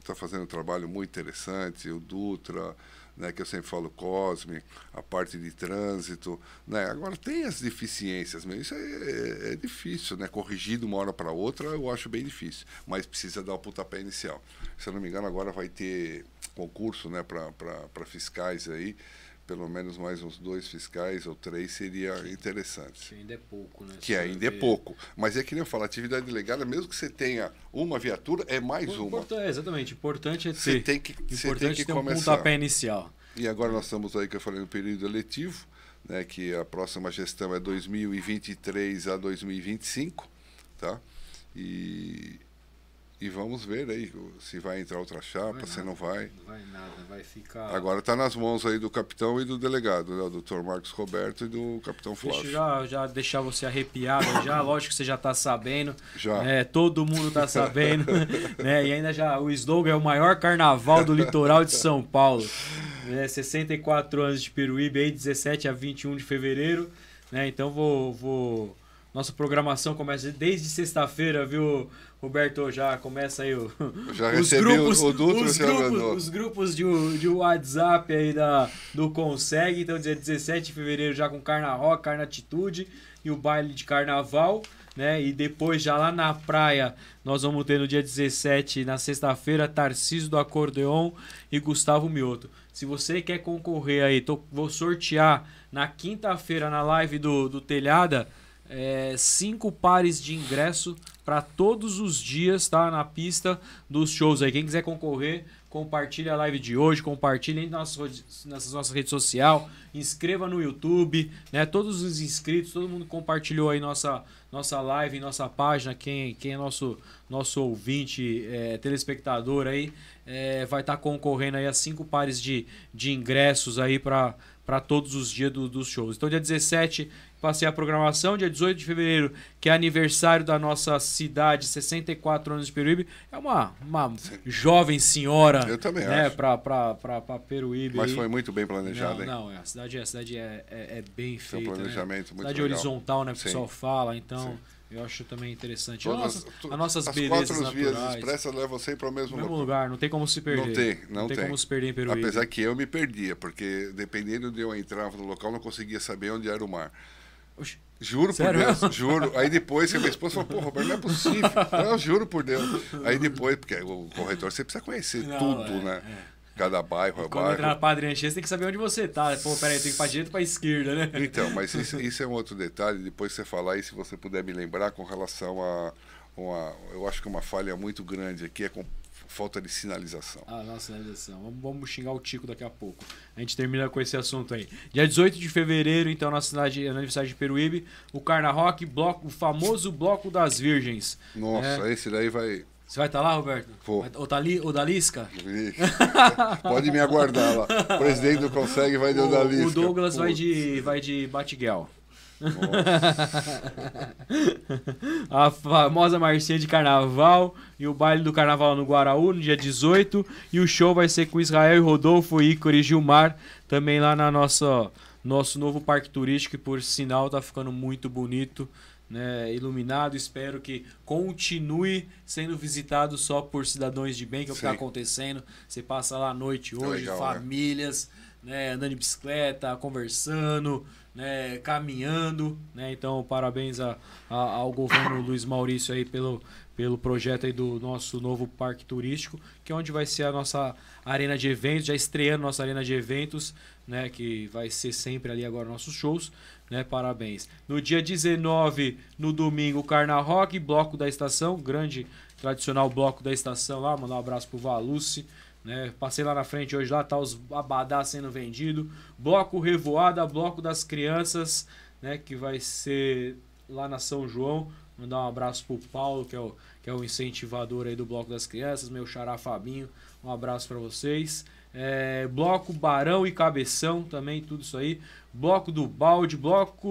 está fazendo um trabalho muito interessante, o Dutra né, que eu sempre falo Cosme, a parte de trânsito, né? Agora tem as deficiências, mas isso é, é, é difícil, né? Corrigir de uma hora para outra eu acho bem difícil, mas precisa dar o pontapé inicial. Se eu não me engano agora vai ter concurso, né, para fiscais aí pelo menos mais uns dois fiscais ou três seria que, interessante. Que ainda é pouco, né? Que ainda é pouco. Mas é que nem eu falo, atividade legada, mesmo que você tenha uma viatura, é mais o uma. É, exatamente. Importante é ter. Você tem que, importante você tem que ter um começar. um pontapé inicial. E agora nós estamos aí, que eu falei, no período eletivo, né, que a próxima gestão é 2023 a 2025, tá? E e vamos ver aí se vai entrar outra chapa, não se nada, não vai. Não vai nada, vai ficar. Agora está nas mãos aí do capitão e do delegado, né? do doutor Marcos Roberto e do capitão Flávio. Deixa já, já deixar você arrepiado já, lógico que você já está sabendo. Já. Né? Todo mundo está sabendo. né? E ainda já o slogan é o maior carnaval do litoral de São Paulo. Né? 64 anos de Peruíbe, aí 17 a 21 de fevereiro. Né? Então vou. vou... Nossa programação começa desde sexta-feira, viu? Roberto já começa aí o, já os grupos, o, Dutra, os, grupos os grupos de, de WhatsApp aí da, do Consegue. Então, dia 17 de fevereiro já com Carna Rock, Carna Atitude e o baile de carnaval. Né? E depois, já lá na praia, nós vamos ter no dia 17, na sexta-feira, Tarcísio do Acordeon e Gustavo Mioto. Se você quer concorrer aí, tô, vou sortear na quinta-feira na live do, do Telhada é, cinco pares de ingresso para todos os dias, tá? Na pista dos shows aí. Quem quiser concorrer, compartilha a live de hoje, compartilha nas nossas, nossas redes sociais, inscreva no YouTube, né? Todos os inscritos, todo mundo compartilhou aí nossa, nossa live, nossa página, quem, quem é nosso, nosso ouvinte, é, telespectador aí, é, vai estar tá concorrendo aí a cinco pares de, de ingressos aí para para todos os dias do, dos shows. Então, dia 17 Passei a programação, dia 18 de fevereiro, que é aniversário da nossa cidade, 64 anos de Peruíbe. É uma, uma jovem senhora. Eu também né, acho. para Peruíbe. Mas aí. foi muito bem planejado, não, hein? Não, é, a cidade, é, a cidade é, é, é bem Seu feita. Né? planejamento né? muito cidade legal. horizontal, né? Que o pessoal fala, então. Sim. Eu acho também interessante. Todas, as nossas as belezas quatro naturais. vias expressas levam para o mesmo, mesmo lugar. Não tem como se perder. Não tem, não, não tem, tem. como se perder em Peruíbe. Apesar que eu me perdia, porque dependendo de onde eu entrava no local, não conseguia saber onde era o mar. Juro Sério? por Deus, juro. Aí depois que a minha esposa falou, pô, Roberto, não é possível. Eu juro por Deus. Aí depois, porque o corretor você precisa conhecer não, tudo, é, né? É. Cada bairro, é Quando entrar na Padre Anchieta, você tem que saber onde você tá. Pô, peraí, tem que ir pra direita ou pra esquerda, né? Então, mas isso, isso, é um outro detalhe. Depois você falar e se você puder me lembrar com relação a uma... Eu acho que uma falha muito grande aqui é com falta de sinalização. Ah, não, sinalização. Vamos, vamos xingar o Tico daqui a pouco. A gente termina com esse assunto aí. Dia 18 de fevereiro, então, na cidade, na Universidade de Peruíbe, o Carna Rock, bloco, o famoso Bloco das Virgens. Nossa, é... esse daí vai. Você vai estar tá lá, Roberto? Vou. O, Dalisca? Pode me aguardar lá. O presidente do Consegue vai de Odalisca. O Douglas Putz. vai de, vai de Batiguel. a famosa marchinha de carnaval e o baile do carnaval no Guaraú no dia 18. E o show vai ser com Israel e Rodolfo, Ícaro e Gilmar, também lá na nossa nosso novo parque turístico, que por sinal tá ficando muito bonito. Né, iluminado. Espero que continue sendo visitado só por cidadãos de bem, que é o que está acontecendo. Você passa lá a noite é hoje, é legal, né? famílias, né? né? andando de bicicleta, conversando, né, caminhando. Né? Então, parabéns a, a, ao governo Luiz Maurício aí pelo, pelo projeto aí do nosso novo parque turístico, que é onde vai ser a nossa arena de eventos, já estreando nossa arena de eventos, né, que vai ser sempre ali agora nossos shows. Né, parabéns. No dia 19, no domingo, Carna Rock, bloco da estação, grande tradicional bloco da estação lá. Mandar um abraço pro Valuce, né? Passei lá na frente hoje, lá tá os abadá sendo vendido. Bloco Revoada, Bloco das Crianças, né? que vai ser lá na São João. Mandar um abraço pro Paulo, que é o, que é o incentivador aí do Bloco das Crianças, meu xará Fabinho. Um abraço para vocês. É, bloco Barão e Cabeção também, tudo isso aí. Bloco do Balde, Bloco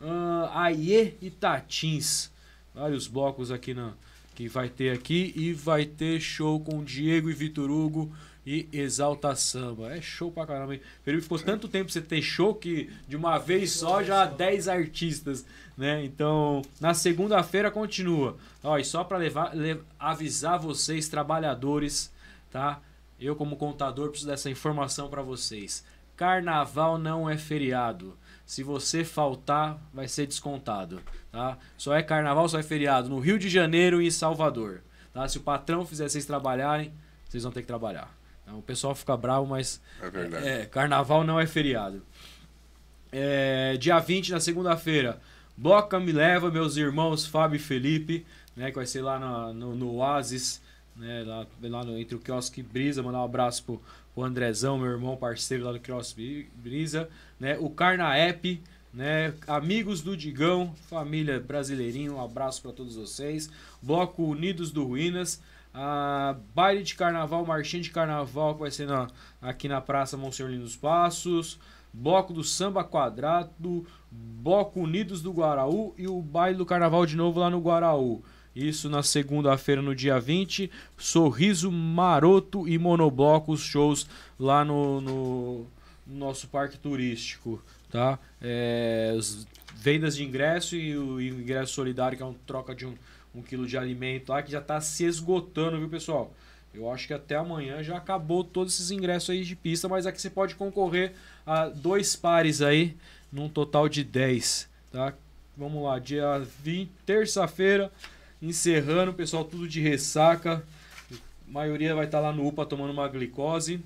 uh, Aie e Tatins. Vários blocos aqui na, que vai ter aqui e vai ter show com Diego e Vitor Hugo e Exalta Samba. É show pra caramba, hein? Felipe, ficou tanto tempo você ter show que de uma vez só já 10 artistas, né? Então, na segunda-feira continua. Ó, e só pra levar, avisar vocês, trabalhadores, tá? Eu, como contador, preciso dessa informação para vocês. Carnaval não é feriado. Se você faltar, vai ser descontado. Tá? Só é carnaval, só é feriado no Rio de Janeiro e em Salvador. Tá? Se o patrão fizer vocês trabalharem, vocês vão ter que trabalhar. Então, o pessoal fica bravo, mas. É verdade. É, é carnaval não é feriado. É, dia 20, na segunda-feira, boca Me Leva, meus irmãos Fábio e Felipe, né, que vai ser lá no, no, no Oasis, né, lá, lá no, entre o e Brisa. Mandar um abraço pro, o Andrezão, meu irmão parceiro lá do Cross Brisa, né? O Carnaep, né? Amigos do Digão, família brasileirinho, um abraço para todos vocês. Bloco Unidos do Ruínas, a baile de carnaval, marchinha de carnaval que vai ser na, aqui na Praça Monsenhor Lindo dos Passos. Bloco do Samba Quadrado, Bloco Unidos do Guaraú e o baile do Carnaval de novo lá no Guaraú. Isso na segunda-feira, no dia 20. Sorriso Maroto e monobloco os shows lá no, no nosso parque turístico. Tá? É, vendas de ingresso e o ingresso solidário, que é um troca de um, um quilo de alimento lá, que já está se esgotando, viu, pessoal? Eu acho que até amanhã já acabou todos esses ingressos aí de pista, mas aqui você pode concorrer a dois pares aí, num total de 10, tá? Vamos lá, dia 20, terça-feira, Encerrando, pessoal, tudo de ressaca. A maioria vai estar tá lá no UPA tomando uma glicose.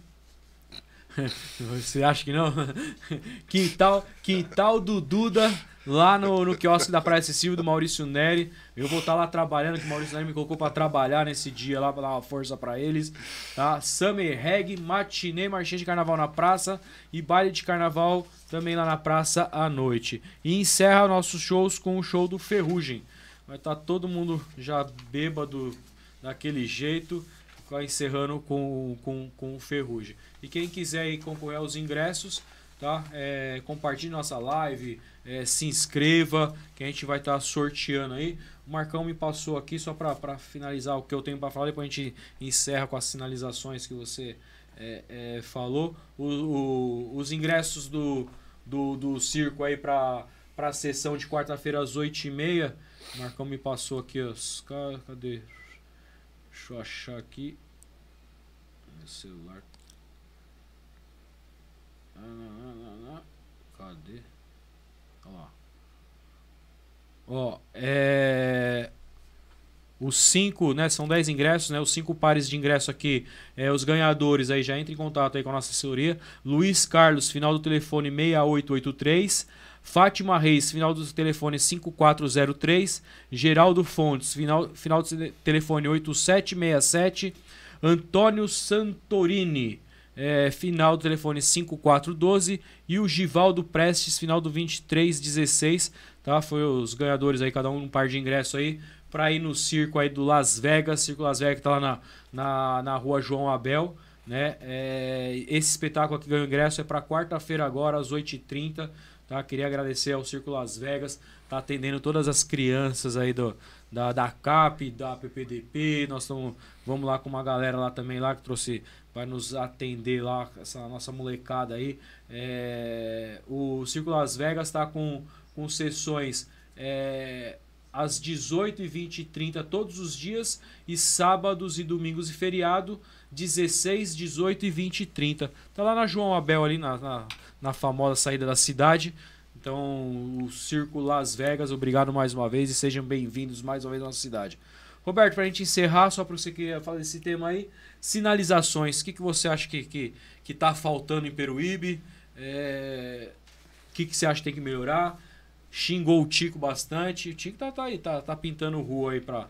Você acha que não? Quintal, quintal do Duda, lá no, no quiosque da Praia Acessível do Maurício Neri. Eu vou estar tá lá trabalhando, que o Maurício Neri me colocou para trabalhar nesse dia lá, para dar uma força para eles. Tá? Summer matinê, marchinha de carnaval na praça e baile de carnaval também lá na praça à noite. E encerra nossos shows com o show do Ferrugem. Vai estar tá todo mundo já bêbado daquele jeito. Vai encerrando com, com, com o Ferrugem. E quem quiser concorrer aos ingressos, tá? É, compartilhe nossa live, é, se inscreva, que a gente vai estar tá sorteando aí. O Marcão me passou aqui só para finalizar o que eu tenho para falar, depois a gente encerra com as sinalizações que você é, é falou. O, o, os ingressos do, do, do circo aí para para a sessão de quarta-feira às 8 e meia. O Marcão me passou aqui os. Cadê? Deixa eu achar aqui. Meu celular. Ah, ah, ah, cadê? Olha lá. Ó, é. Os cinco, né? São dez ingressos, né? Os cinco pares de ingresso aqui. É, os ganhadores aí já entre em contato aí com a nossa assessoria. Luiz Carlos, final do telefone 6883. Fátima Reis, final do telefone 5403. Geraldo Fontes, final, final do telefone 8767. Antônio Santorini, é, final do telefone 5412. E o Givaldo Prestes, final do 2316. Tá? Foi os ganhadores aí, cada um um par de ingresso aí. Para ir no circo aí do Las Vegas, Circo Las Vegas que tá lá na, na, na rua João Abel. Né? É, esse espetáculo aqui ganhou ingresso é para quarta-feira agora às 8h30 Tá? Queria agradecer ao Círculo Las Vegas, tá atendendo todas as crianças aí do, da, da CAP, da PPDP. Nós tamo, vamos lá com uma galera lá também lá que trouxe vai nos atender lá, essa nossa molecada aí. É, o Círculo Las Vegas está com, com sessões é, às 18h20 e 30 todos os dias, e sábados e domingos e feriado, 16, 18 e 20 e 30. Tá lá na João Abel ali na, na na famosa saída da cidade. Então, o Circo Las Vegas, obrigado mais uma vez e sejam bem-vindos mais uma vez à nossa cidade. Roberto, para a gente encerrar, só para você que falar desse tema aí, sinalizações, o que, que você acha que está que, que tá faltando em Peruíbe? É, o que, que você acha que tem que melhorar? Xingou o Tico bastante, o Tico tá, tá aí, tá, tá pintando rua aí para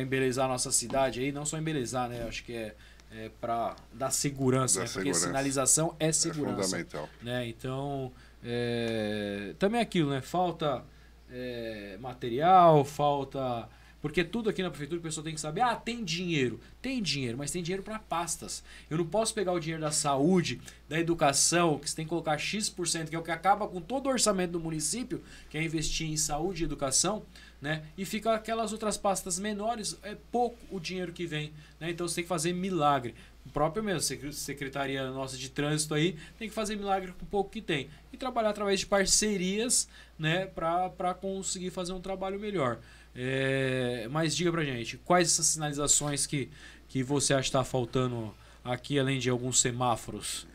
embelezar a nossa cidade aí, não só embelezar, né? Acho que é é, para dar segurança, da né? segurança, porque sinalização é, é segurança. É fundamental. Né? Então, é, também é aquilo, né? Falta é, material, falta. Porque tudo aqui na prefeitura a pessoa tem que saber, ah, tem dinheiro. Tem dinheiro, mas tem dinheiro para pastas. Eu não posso pegar o dinheiro da saúde, da educação, que você tem que colocar X%, que é o que acaba com todo o orçamento do município, que é investir em saúde e educação, né? E fica aquelas outras pastas menores, é pouco o dinheiro que vem, né? Então você tem que fazer milagre. O próprio mesmo, Secretaria Nossa de Trânsito aí, tem que fazer milagre com o pouco que tem. E trabalhar através de parcerias, né? Para conseguir fazer um trabalho melhor. É, mas diga pra gente, quais essas sinalizações que, que você acha que está faltando aqui além de alguns semáforos.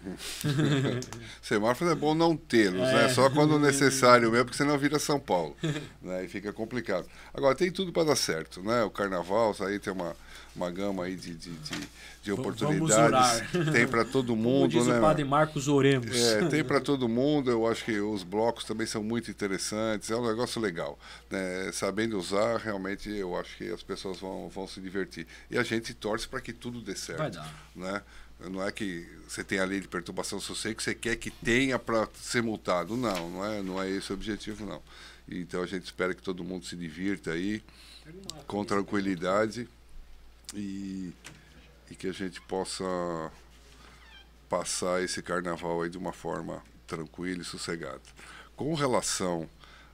semáforos é bom não tê-los, né? é. né? Só quando necessário mesmo, porque senão vira São Paulo, né? E fica complicado. Agora tem tudo para dar certo, né? O carnaval, isso aí tem uma uma gama aí de, de, de, de oportunidades. Tem para todo mundo, Como diz né? O padre Marcos Oremos. É, tem para todo mundo. Eu acho que os blocos também são muito interessantes. É um negócio legal. Né? Sabendo usar, realmente eu acho que as pessoas vão, vão se divertir. E a gente torce para que tudo dê certo. Vai dar. Né? Não é que você tem a lei de perturbação social que você quer que tenha para ser multado. Não, não é, não é esse o objetivo, não. Então a gente espera que todo mundo se divirta aí, com tranquilidade e, e que a gente possa passar esse carnaval aí de uma forma tranquila e sossegada. Com relação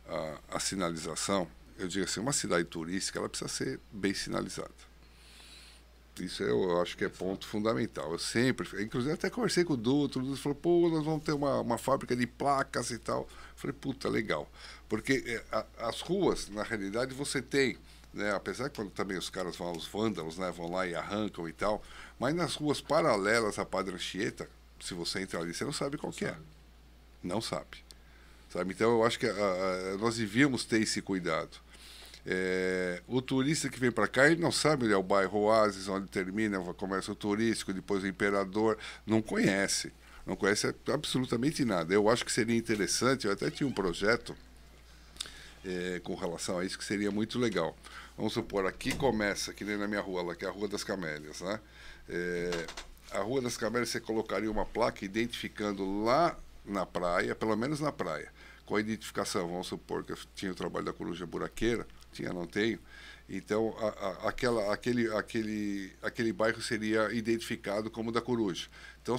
à, à sinalização, eu digo assim, uma cidade turística ela precisa ser bem sinalizada. Isso eu, acho que é ponto fundamental. Eu sempre, inclusive até conversei com o doutor, o falou, pô, nós vamos ter uma, uma fábrica de placas e tal. Eu falei, puta, legal. Porque eh, a, as ruas, na realidade, você tem né? apesar que quando também os caras vão, os vândalos, né? vão lá e arrancam e tal, mas nas ruas paralelas à Padre Anchieta, se você entrar ali, você não sabe qual não que é. sabe. é. Não sabe. sabe. Então eu acho que ah, ah, nós devíamos ter esse cuidado. É, o turista que vem para cá, ele não sabe onde é o bairro Oasis, onde termina o comércio turístico, depois o Imperador, não conhece. Não conhece absolutamente nada. Eu acho que seria interessante, eu até tinha um projeto é, com relação a isso que seria muito legal vamos supor, aqui começa, que nem na minha rua lá, que é a Rua das Camélias, né? É, a Rua das Camélias você colocaria uma placa identificando lá na praia, pelo menos na praia, com a identificação, vamos supor que eu tinha o trabalho da coruja buraqueira, tinha, não tenho, então, a, a, aquela, aquele, aquele, aquele bairro seria identificado como da Coruja. Então,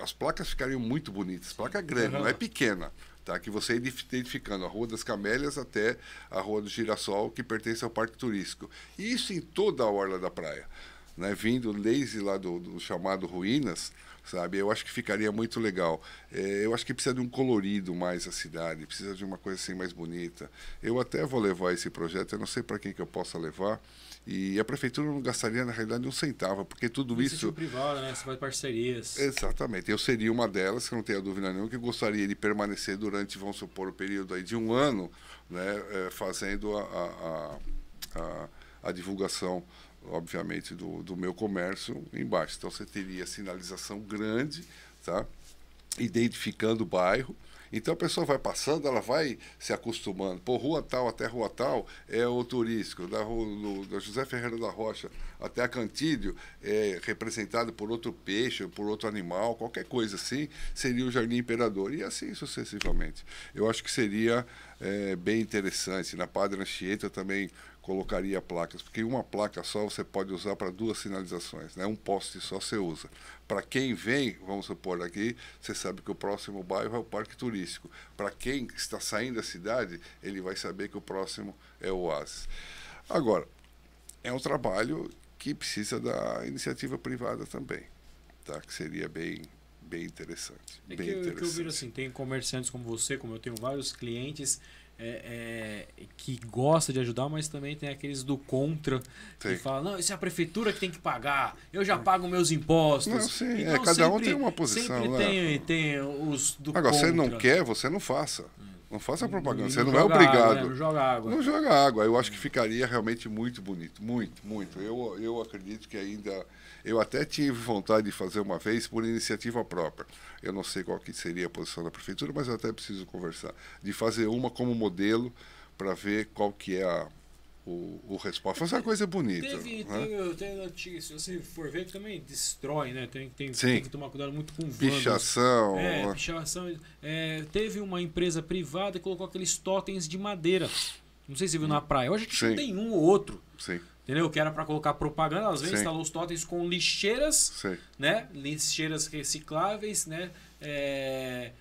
as placas ficariam muito bonitas. Placa grande, uhum. não é pequena tá? que você identificando a Rua das Camélias até a Rua do Girassol, que pertence ao Parque Turístico. Isso em toda a orla da praia. Né? Vindo desde lá do, do chamado Ruínas, sabe? Eu acho que ficaria muito legal. É, eu acho que precisa de um colorido mais a cidade, precisa de uma coisa assim mais bonita. Eu até vou levar esse projeto, eu não sei para quem que eu possa levar. E a prefeitura não gastaria, na realidade, um centavo, porque tudo Existe isso. Um privado, né? Você faz parcerias. Exatamente. Eu seria uma delas, que não tenho dúvida nenhuma, que gostaria de permanecer durante, vamos supor, o período aí de um ano, né? É, fazendo a, a, a, a divulgação obviamente, do, do meu comércio embaixo. Então você teria sinalização grande, tá? identificando o bairro. Então a pessoa vai passando, ela vai se acostumando. Por rua tal até rua tal é o turístico. Da, rua, da José Ferreira da Rocha até a Cantídio é representado por outro peixe, por outro animal, qualquer coisa assim, seria o Jardim Imperador. E assim sucessivamente. Eu acho que seria é, bem interessante. Na Padre Anchieta também colocaria placas, porque uma placa só você pode usar para duas sinalizações, né? um poste só você usa. Para quem vem, vamos supor aqui, você sabe que o próximo bairro é o parque turístico. Para quem está saindo da cidade, ele vai saber que o próximo é o oásis. Agora, é um trabalho que precisa da iniciativa privada também, tá? que seria bem, bem interessante. É bem que, interessante. que eu viro assim, tem comerciantes como você, como eu tenho vários clientes é, é, que gosta de ajudar, mas também tem aqueles do contra Sim. que falam, não, isso é a prefeitura que tem que pagar, eu já pago meus impostos. Não, sim, então, é, cada sempre, um tem uma posição. Sempre né? tem, os do Agora, contra. você não quer, você não faça. Não faça propaganda, não, você não, não é obrigado. Água, né? Não joga água. Não joga água. Eu acho que ficaria realmente muito bonito, muito, muito. Eu, eu acredito que ainda eu até tive vontade de fazer uma vez por iniciativa própria. Eu não sei qual que seria a posição da prefeitura, mas eu até preciso conversar. De fazer uma como modelo para ver qual que é a, o, o resposta. Fazer uma coisa bonita. Teve, né? tem, tem notícia, se for ver, também destrói, né? Tem, tem, tem que tomar cuidado muito com vândalos. Pichação. É, né? pichação. É, teve uma empresa privada que colocou aqueles totens de madeira. Não sei se viu hum. na praia. Hoje a gente Sim. tem um ou outro. Sim entendeu? Que era para colocar propaganda, às vezes Sim. instalou tá os totens com lixeiras, Sim. né? Lixeiras recicláveis, né? É,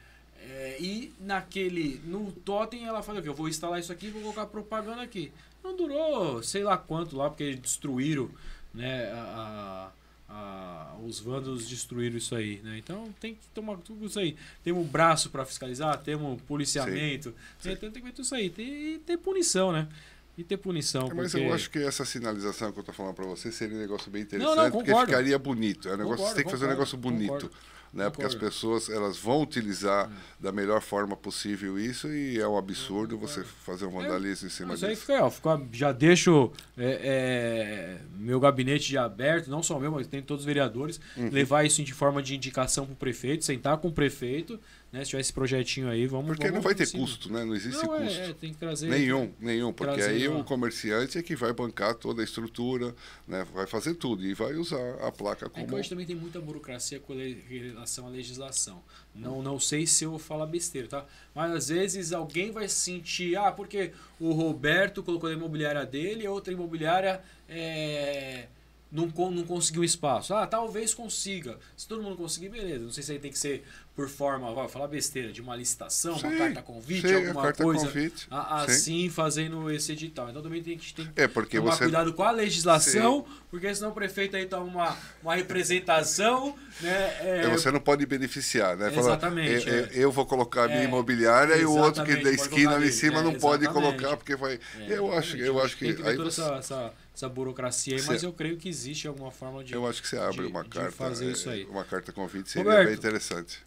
é, e naquele, no totem ela fala que eu vou instalar isso aqui, vou colocar propaganda aqui. Não durou, sei lá quanto lá, porque destruíram, né? A, a, os vândalos destruíram isso aí, né? Então tem que tomar tudo isso aí. Temos um braço para fiscalizar, temos um policiamento, Sim. Né? Então, tem que ver tudo isso aí, tem, tem punição, né? e ter punição. É, mas porque... eu acho que essa sinalização que eu estou falando para você seria um negócio bem interessante, não, não, porque ficaria bonito. É um negócio, concordo, você tem que fazer concordo, um negócio bonito. Concordo, né? Porque as pessoas elas vão utilizar hum. da melhor forma possível isso e é um absurdo você fazer um é, vandalismo é, em cima disso. Aí fica, ó, fica, já deixo é, é, meu gabinete já aberto, não só meu, mas tem todos os vereadores, uhum. levar isso de forma de indicação para o prefeito, sentar com o prefeito, né? Se tiver esse projetinho aí, vamos. Porque vamos não vai ter cima. custo, né? Não existe não, é, custo. É, tem que trazer. Nenhum, nenhum. Porque aí o comerciante é que vai bancar toda a estrutura, né? vai fazer tudo e vai usar a placa é como. É hoje também tem muita burocracia com relação à legislação. Não, não sei se eu falo besteira, tá? Mas às vezes alguém vai sentir, ah, porque o Roberto colocou na imobiliária dele, outra imobiliária é não, não conseguiu espaço. Ah, talvez consiga. Se todo mundo conseguir, beleza. Não sei se aí tem que ser por forma, vai falar besteira, de uma licitação, sim, uma carta convite, sim, alguma carta coisa. Convite, a, ah, assim ah, sim. fazendo esse edital. Então também tem que, ter é porque tomar você... cuidado com a legislação, porque senão o prefeito aí toma uma, uma representação. Né, é... é você não pode beneficiar, né? Fala, exatamente. É, é, é. eu vou colocar a minha é, imobiliária e o outro que da esquina ali em cima não pode colocar, porque vai. eu acho, eu acho que. Tem que aí, essa, essa essa burocracia aí, mas eu creio que existe alguma forma de. Eu acho que você abre de, uma carta. Fazer isso é, aí. Uma carta convite seria Roberto, bem interessante.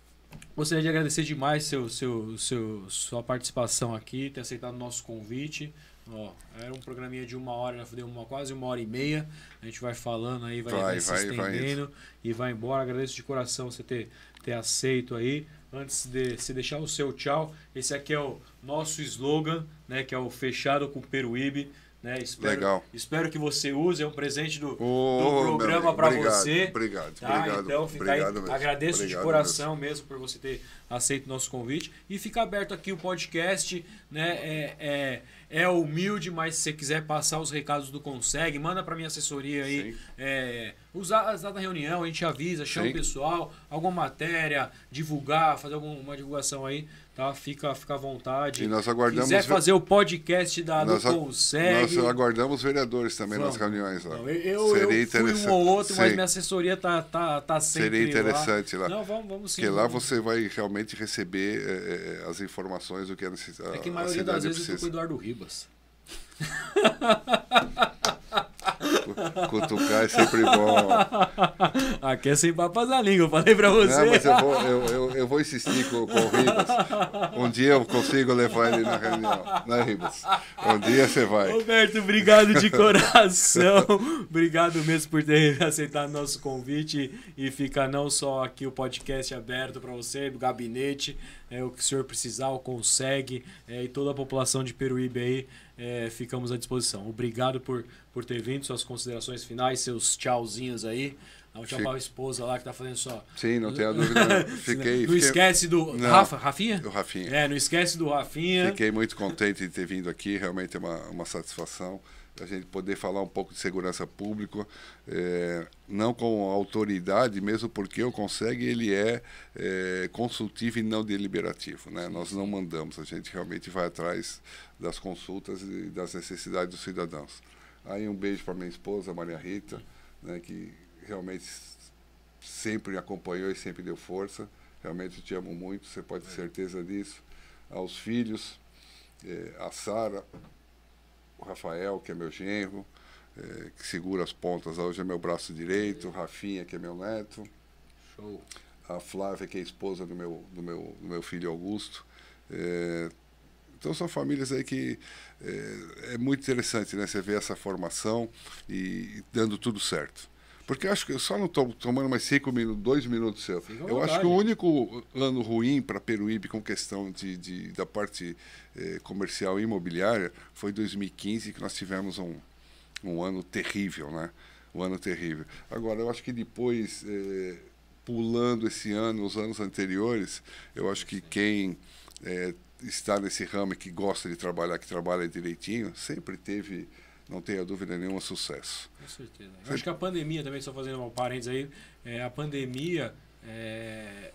Gostaria de agradecer demais seu, seu, seu, sua participação aqui, ter aceitado o nosso convite. Ó, era um programinha de uma hora, já deu uma, quase uma hora e meia. A gente vai falando aí, vai, vai, vai se estendendo vai e vai embora. Agradeço de coração você ter, ter aceito aí. Antes de se deixar o seu tchau, esse aqui é o nosso slogan, né? Que é o fechado com Peruíbe. Né? Espero, Legal. Espero que você use, é um presente do, oh, do programa para você. Obrigado, tá? obrigado. Então, fica aí, agradeço obrigado de coração mesmo. mesmo. por você ter aceito o nosso convite. E fica aberto aqui o podcast, né? É, é, é humilde, mas se você quiser passar os recados do Consegue, manda para minha assessoria aí. É, usar as da reunião, a gente avisa, chama Sim. o pessoal, alguma matéria, divulgar, fazer alguma divulgação aí. Tá? Fica, fica à vontade. E nós aguardamos. Quiser fazer o podcast da nós, do Consegue. Nós aguardamos vereadores também Não. nas reuniões lá. Não, eu, Seria eu fui um ou outro, Sim. mas minha assessoria tá, tá, tá sempre Seria interessante lá. lá. Não, vamos, vamos sim. Porque lá você vai realmente receber é, as informações do que é necessário. É que a maioria a das vezes precisa. eu tô com o Eduardo Ribas. Cutucar é sempre bom. Aqui é sem papas na língua, eu falei pra você. Não, mas eu vou, eu, eu, eu vou insistir com, com o Ribas. Um dia eu consigo levar ele na reunião, né, Ribas? Um dia você vai. Roberto, obrigado de coração. obrigado mesmo por ter aceitado nosso convite. E fica não só aqui o podcast aberto para você, o gabinete. É, o que o senhor precisar, o consegue. É, e toda a população de Peruíbe aí, é, ficamos à disposição. Obrigado por por ter vindo, suas considerações finais, seus tchauzinhos aí. Dá tchau Fique... esposa lá que tá fazendo só. Sim, não tenha dúvida. Fiquei. não fiquei... esquece do não, Rafa, Rafinha? Do Rafinha. É, não esquece do Rafinha. Fiquei muito contente de ter vindo aqui, realmente é uma, uma satisfação a gente poder falar um pouco de segurança pública, é, eh, não com autoridade, mesmo porque o Consegue ele é, é consultivo e não deliberativo. Né? Nós não mandamos, a gente realmente vai atrás das consultas e das necessidades dos cidadãos. Aí um beijo para minha esposa, Maria Rita, né, que realmente sempre acompanhou e sempre deu força. Realmente te amo muito, você pode ter certeza disso. Aos filhos, eh, a Sara, o Rafael, que é meu genro, eh, que segura as pontas hoje, é meu braço direito, o Rafinha, que é meu neto. Show. A Flávia, que é esposa do meu, do meu, do meu filho Augusto. Eh, então são famílias aí que é, é muito interessante, né? Você ver essa formação e dando tudo certo. Porque acho que eu só não estou tomando mais cinco minutos, dois minutos seu. Sim, eu acho que o único ano ruim para Peruíbe com questão de, de da parte eh, comercial e imobiliária foi 2015, que nós tivemos um, um ano terrível, né? Um ano terrível. Agora, eu acho que depois, eh, pulando esse ano, os anos anteriores, eu acho que quem eh, está nesse ramo e que gosta de trabalhar, que trabalha direitinho, sempre teve, não tenha dúvida nenhuma, sucesso. Com certeza. Sempre... acho que a pandemia, também só fazendo um parênteses aí, é, a pandemia é,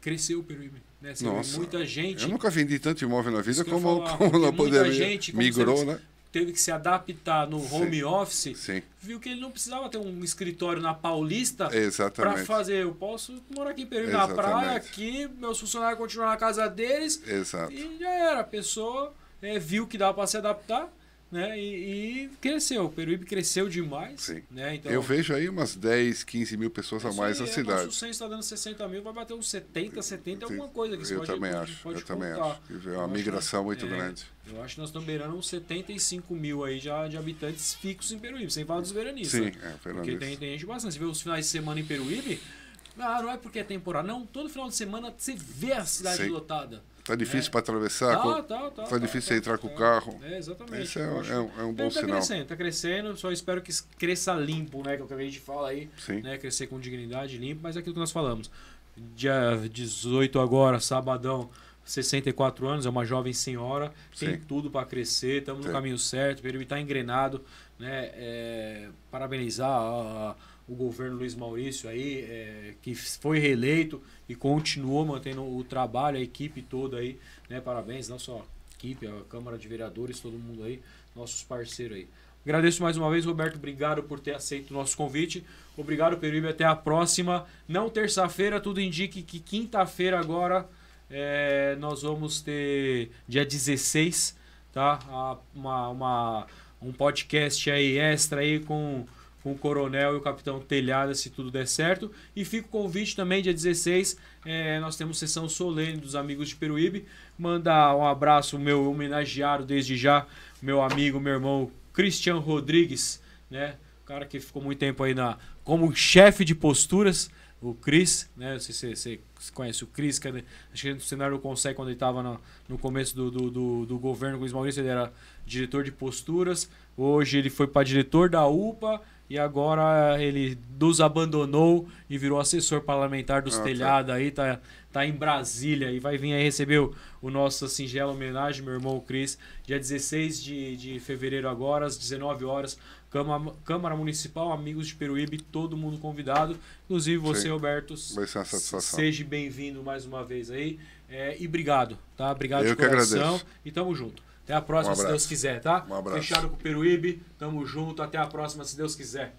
cresceu o Peruíbe. Né? Nossa, muita gente. Eu nunca vendi tanto imóvel na vida como, falar, como na pandemia. Gente, Migrou, você, né? teve que se adaptar no home Sim. office, Sim. viu que ele não precisava ter um escritório na Paulista para fazer. Eu posso morar aqui em Peru, na praia, aqui, meus funcionários continuam na casa deles. Exato. E já era. A pessoa é, viu que dava para se adaptar né? E, e, cresceu. O Peruíbe cresceu demais. Sim. Né? Então, Eu vejo aí umas 10, 15 mil pessoas a mais na é, cidade. Se o censo está dando 60 mil, vai bater uns 70, 70, alguma coisa. Que você eu pode, também pode, acho. Pode eu também acho. É uma migração nós, muito é, grande. Eu acho que nós estamos beirando uns 75 mil aí já de habitantes fixos em Peruíbe, sem falar dos veranistas. Sim, é, veranistas. Porque tem, tem gente bastante. Você vê os finais de semana em Peruíbe, ah, não é porque é temporada. Não, todo final de semana você vê a cidade Sim. lotada. Tá difícil é. para atravessar? Tá, tá, tá, tá. Tá difícil tá, entrar tá, com o carro? É, exatamente. Esse é, é, um, é um bom tá sinal. Tá crescendo, tá crescendo. Só espero que cresça limpo, né? Que é o que a gente fala aí. Sim. Né, crescer com dignidade, limpo. Mas é aquilo que nós falamos. Dia 18 agora, sabadão, 64 anos, é uma jovem senhora. Sim. Tem tudo para crescer, estamos no caminho certo. O está engrenado. Né? É, parabenizar a, a o governo Luiz Maurício aí, é, que foi reeleito e continuou mantendo o trabalho, a equipe toda aí, né? Parabéns, não só a equipe, a Câmara de Vereadores, todo mundo aí, nossos parceiros aí. Agradeço mais uma vez, Roberto. Obrigado por ter aceito o nosso convite. Obrigado, Peruíbe. Até a próxima. Não terça-feira, tudo indique que quinta-feira agora é, nós vamos ter, dia 16, tá? Uma, uma, um podcast aí extra aí com com o coronel e o capitão Telhada, se tudo der certo. E fica o convite também, dia 16, é, nós temos sessão solene dos amigos de Peruíbe. Mandar um abraço, meu homenageado desde já, meu amigo, meu irmão cristian Rodrigues, né? O cara que ficou muito tempo aí na, como chefe de posturas o cris né? Se você, se conhece o cris que é, acho que no cenário do Consegue, quando ele estava no, no, começo do, do, do, do governo com o Luiz Maurício, ele era diretor de posturas. Hoje ele foi para diretor da UPA e agora ele nos abandonou e virou assessor parlamentar dos ah, tá. telhados tá. aí, tá, tá em Brasília e vai vir aí receber o, o nosso singela homenagem, meu irmão Cris, dia 16 de, de fevereiro agora, às 19 horas, Câmara, Câmara Municipal, amigos de Peruíbe, todo mundo convidado, inclusive você, Sim. Roberto. Vai ser uma satisfação. Seja bem-vindo mais uma vez aí é, e obrigado, tá? Obrigado Eu de coração que agradeço. e tamo junto. Até a próxima, um se Deus quiser, tá? Um abraço. Fechado com o Peruíbe. Tamo junto. Até a próxima, se Deus quiser.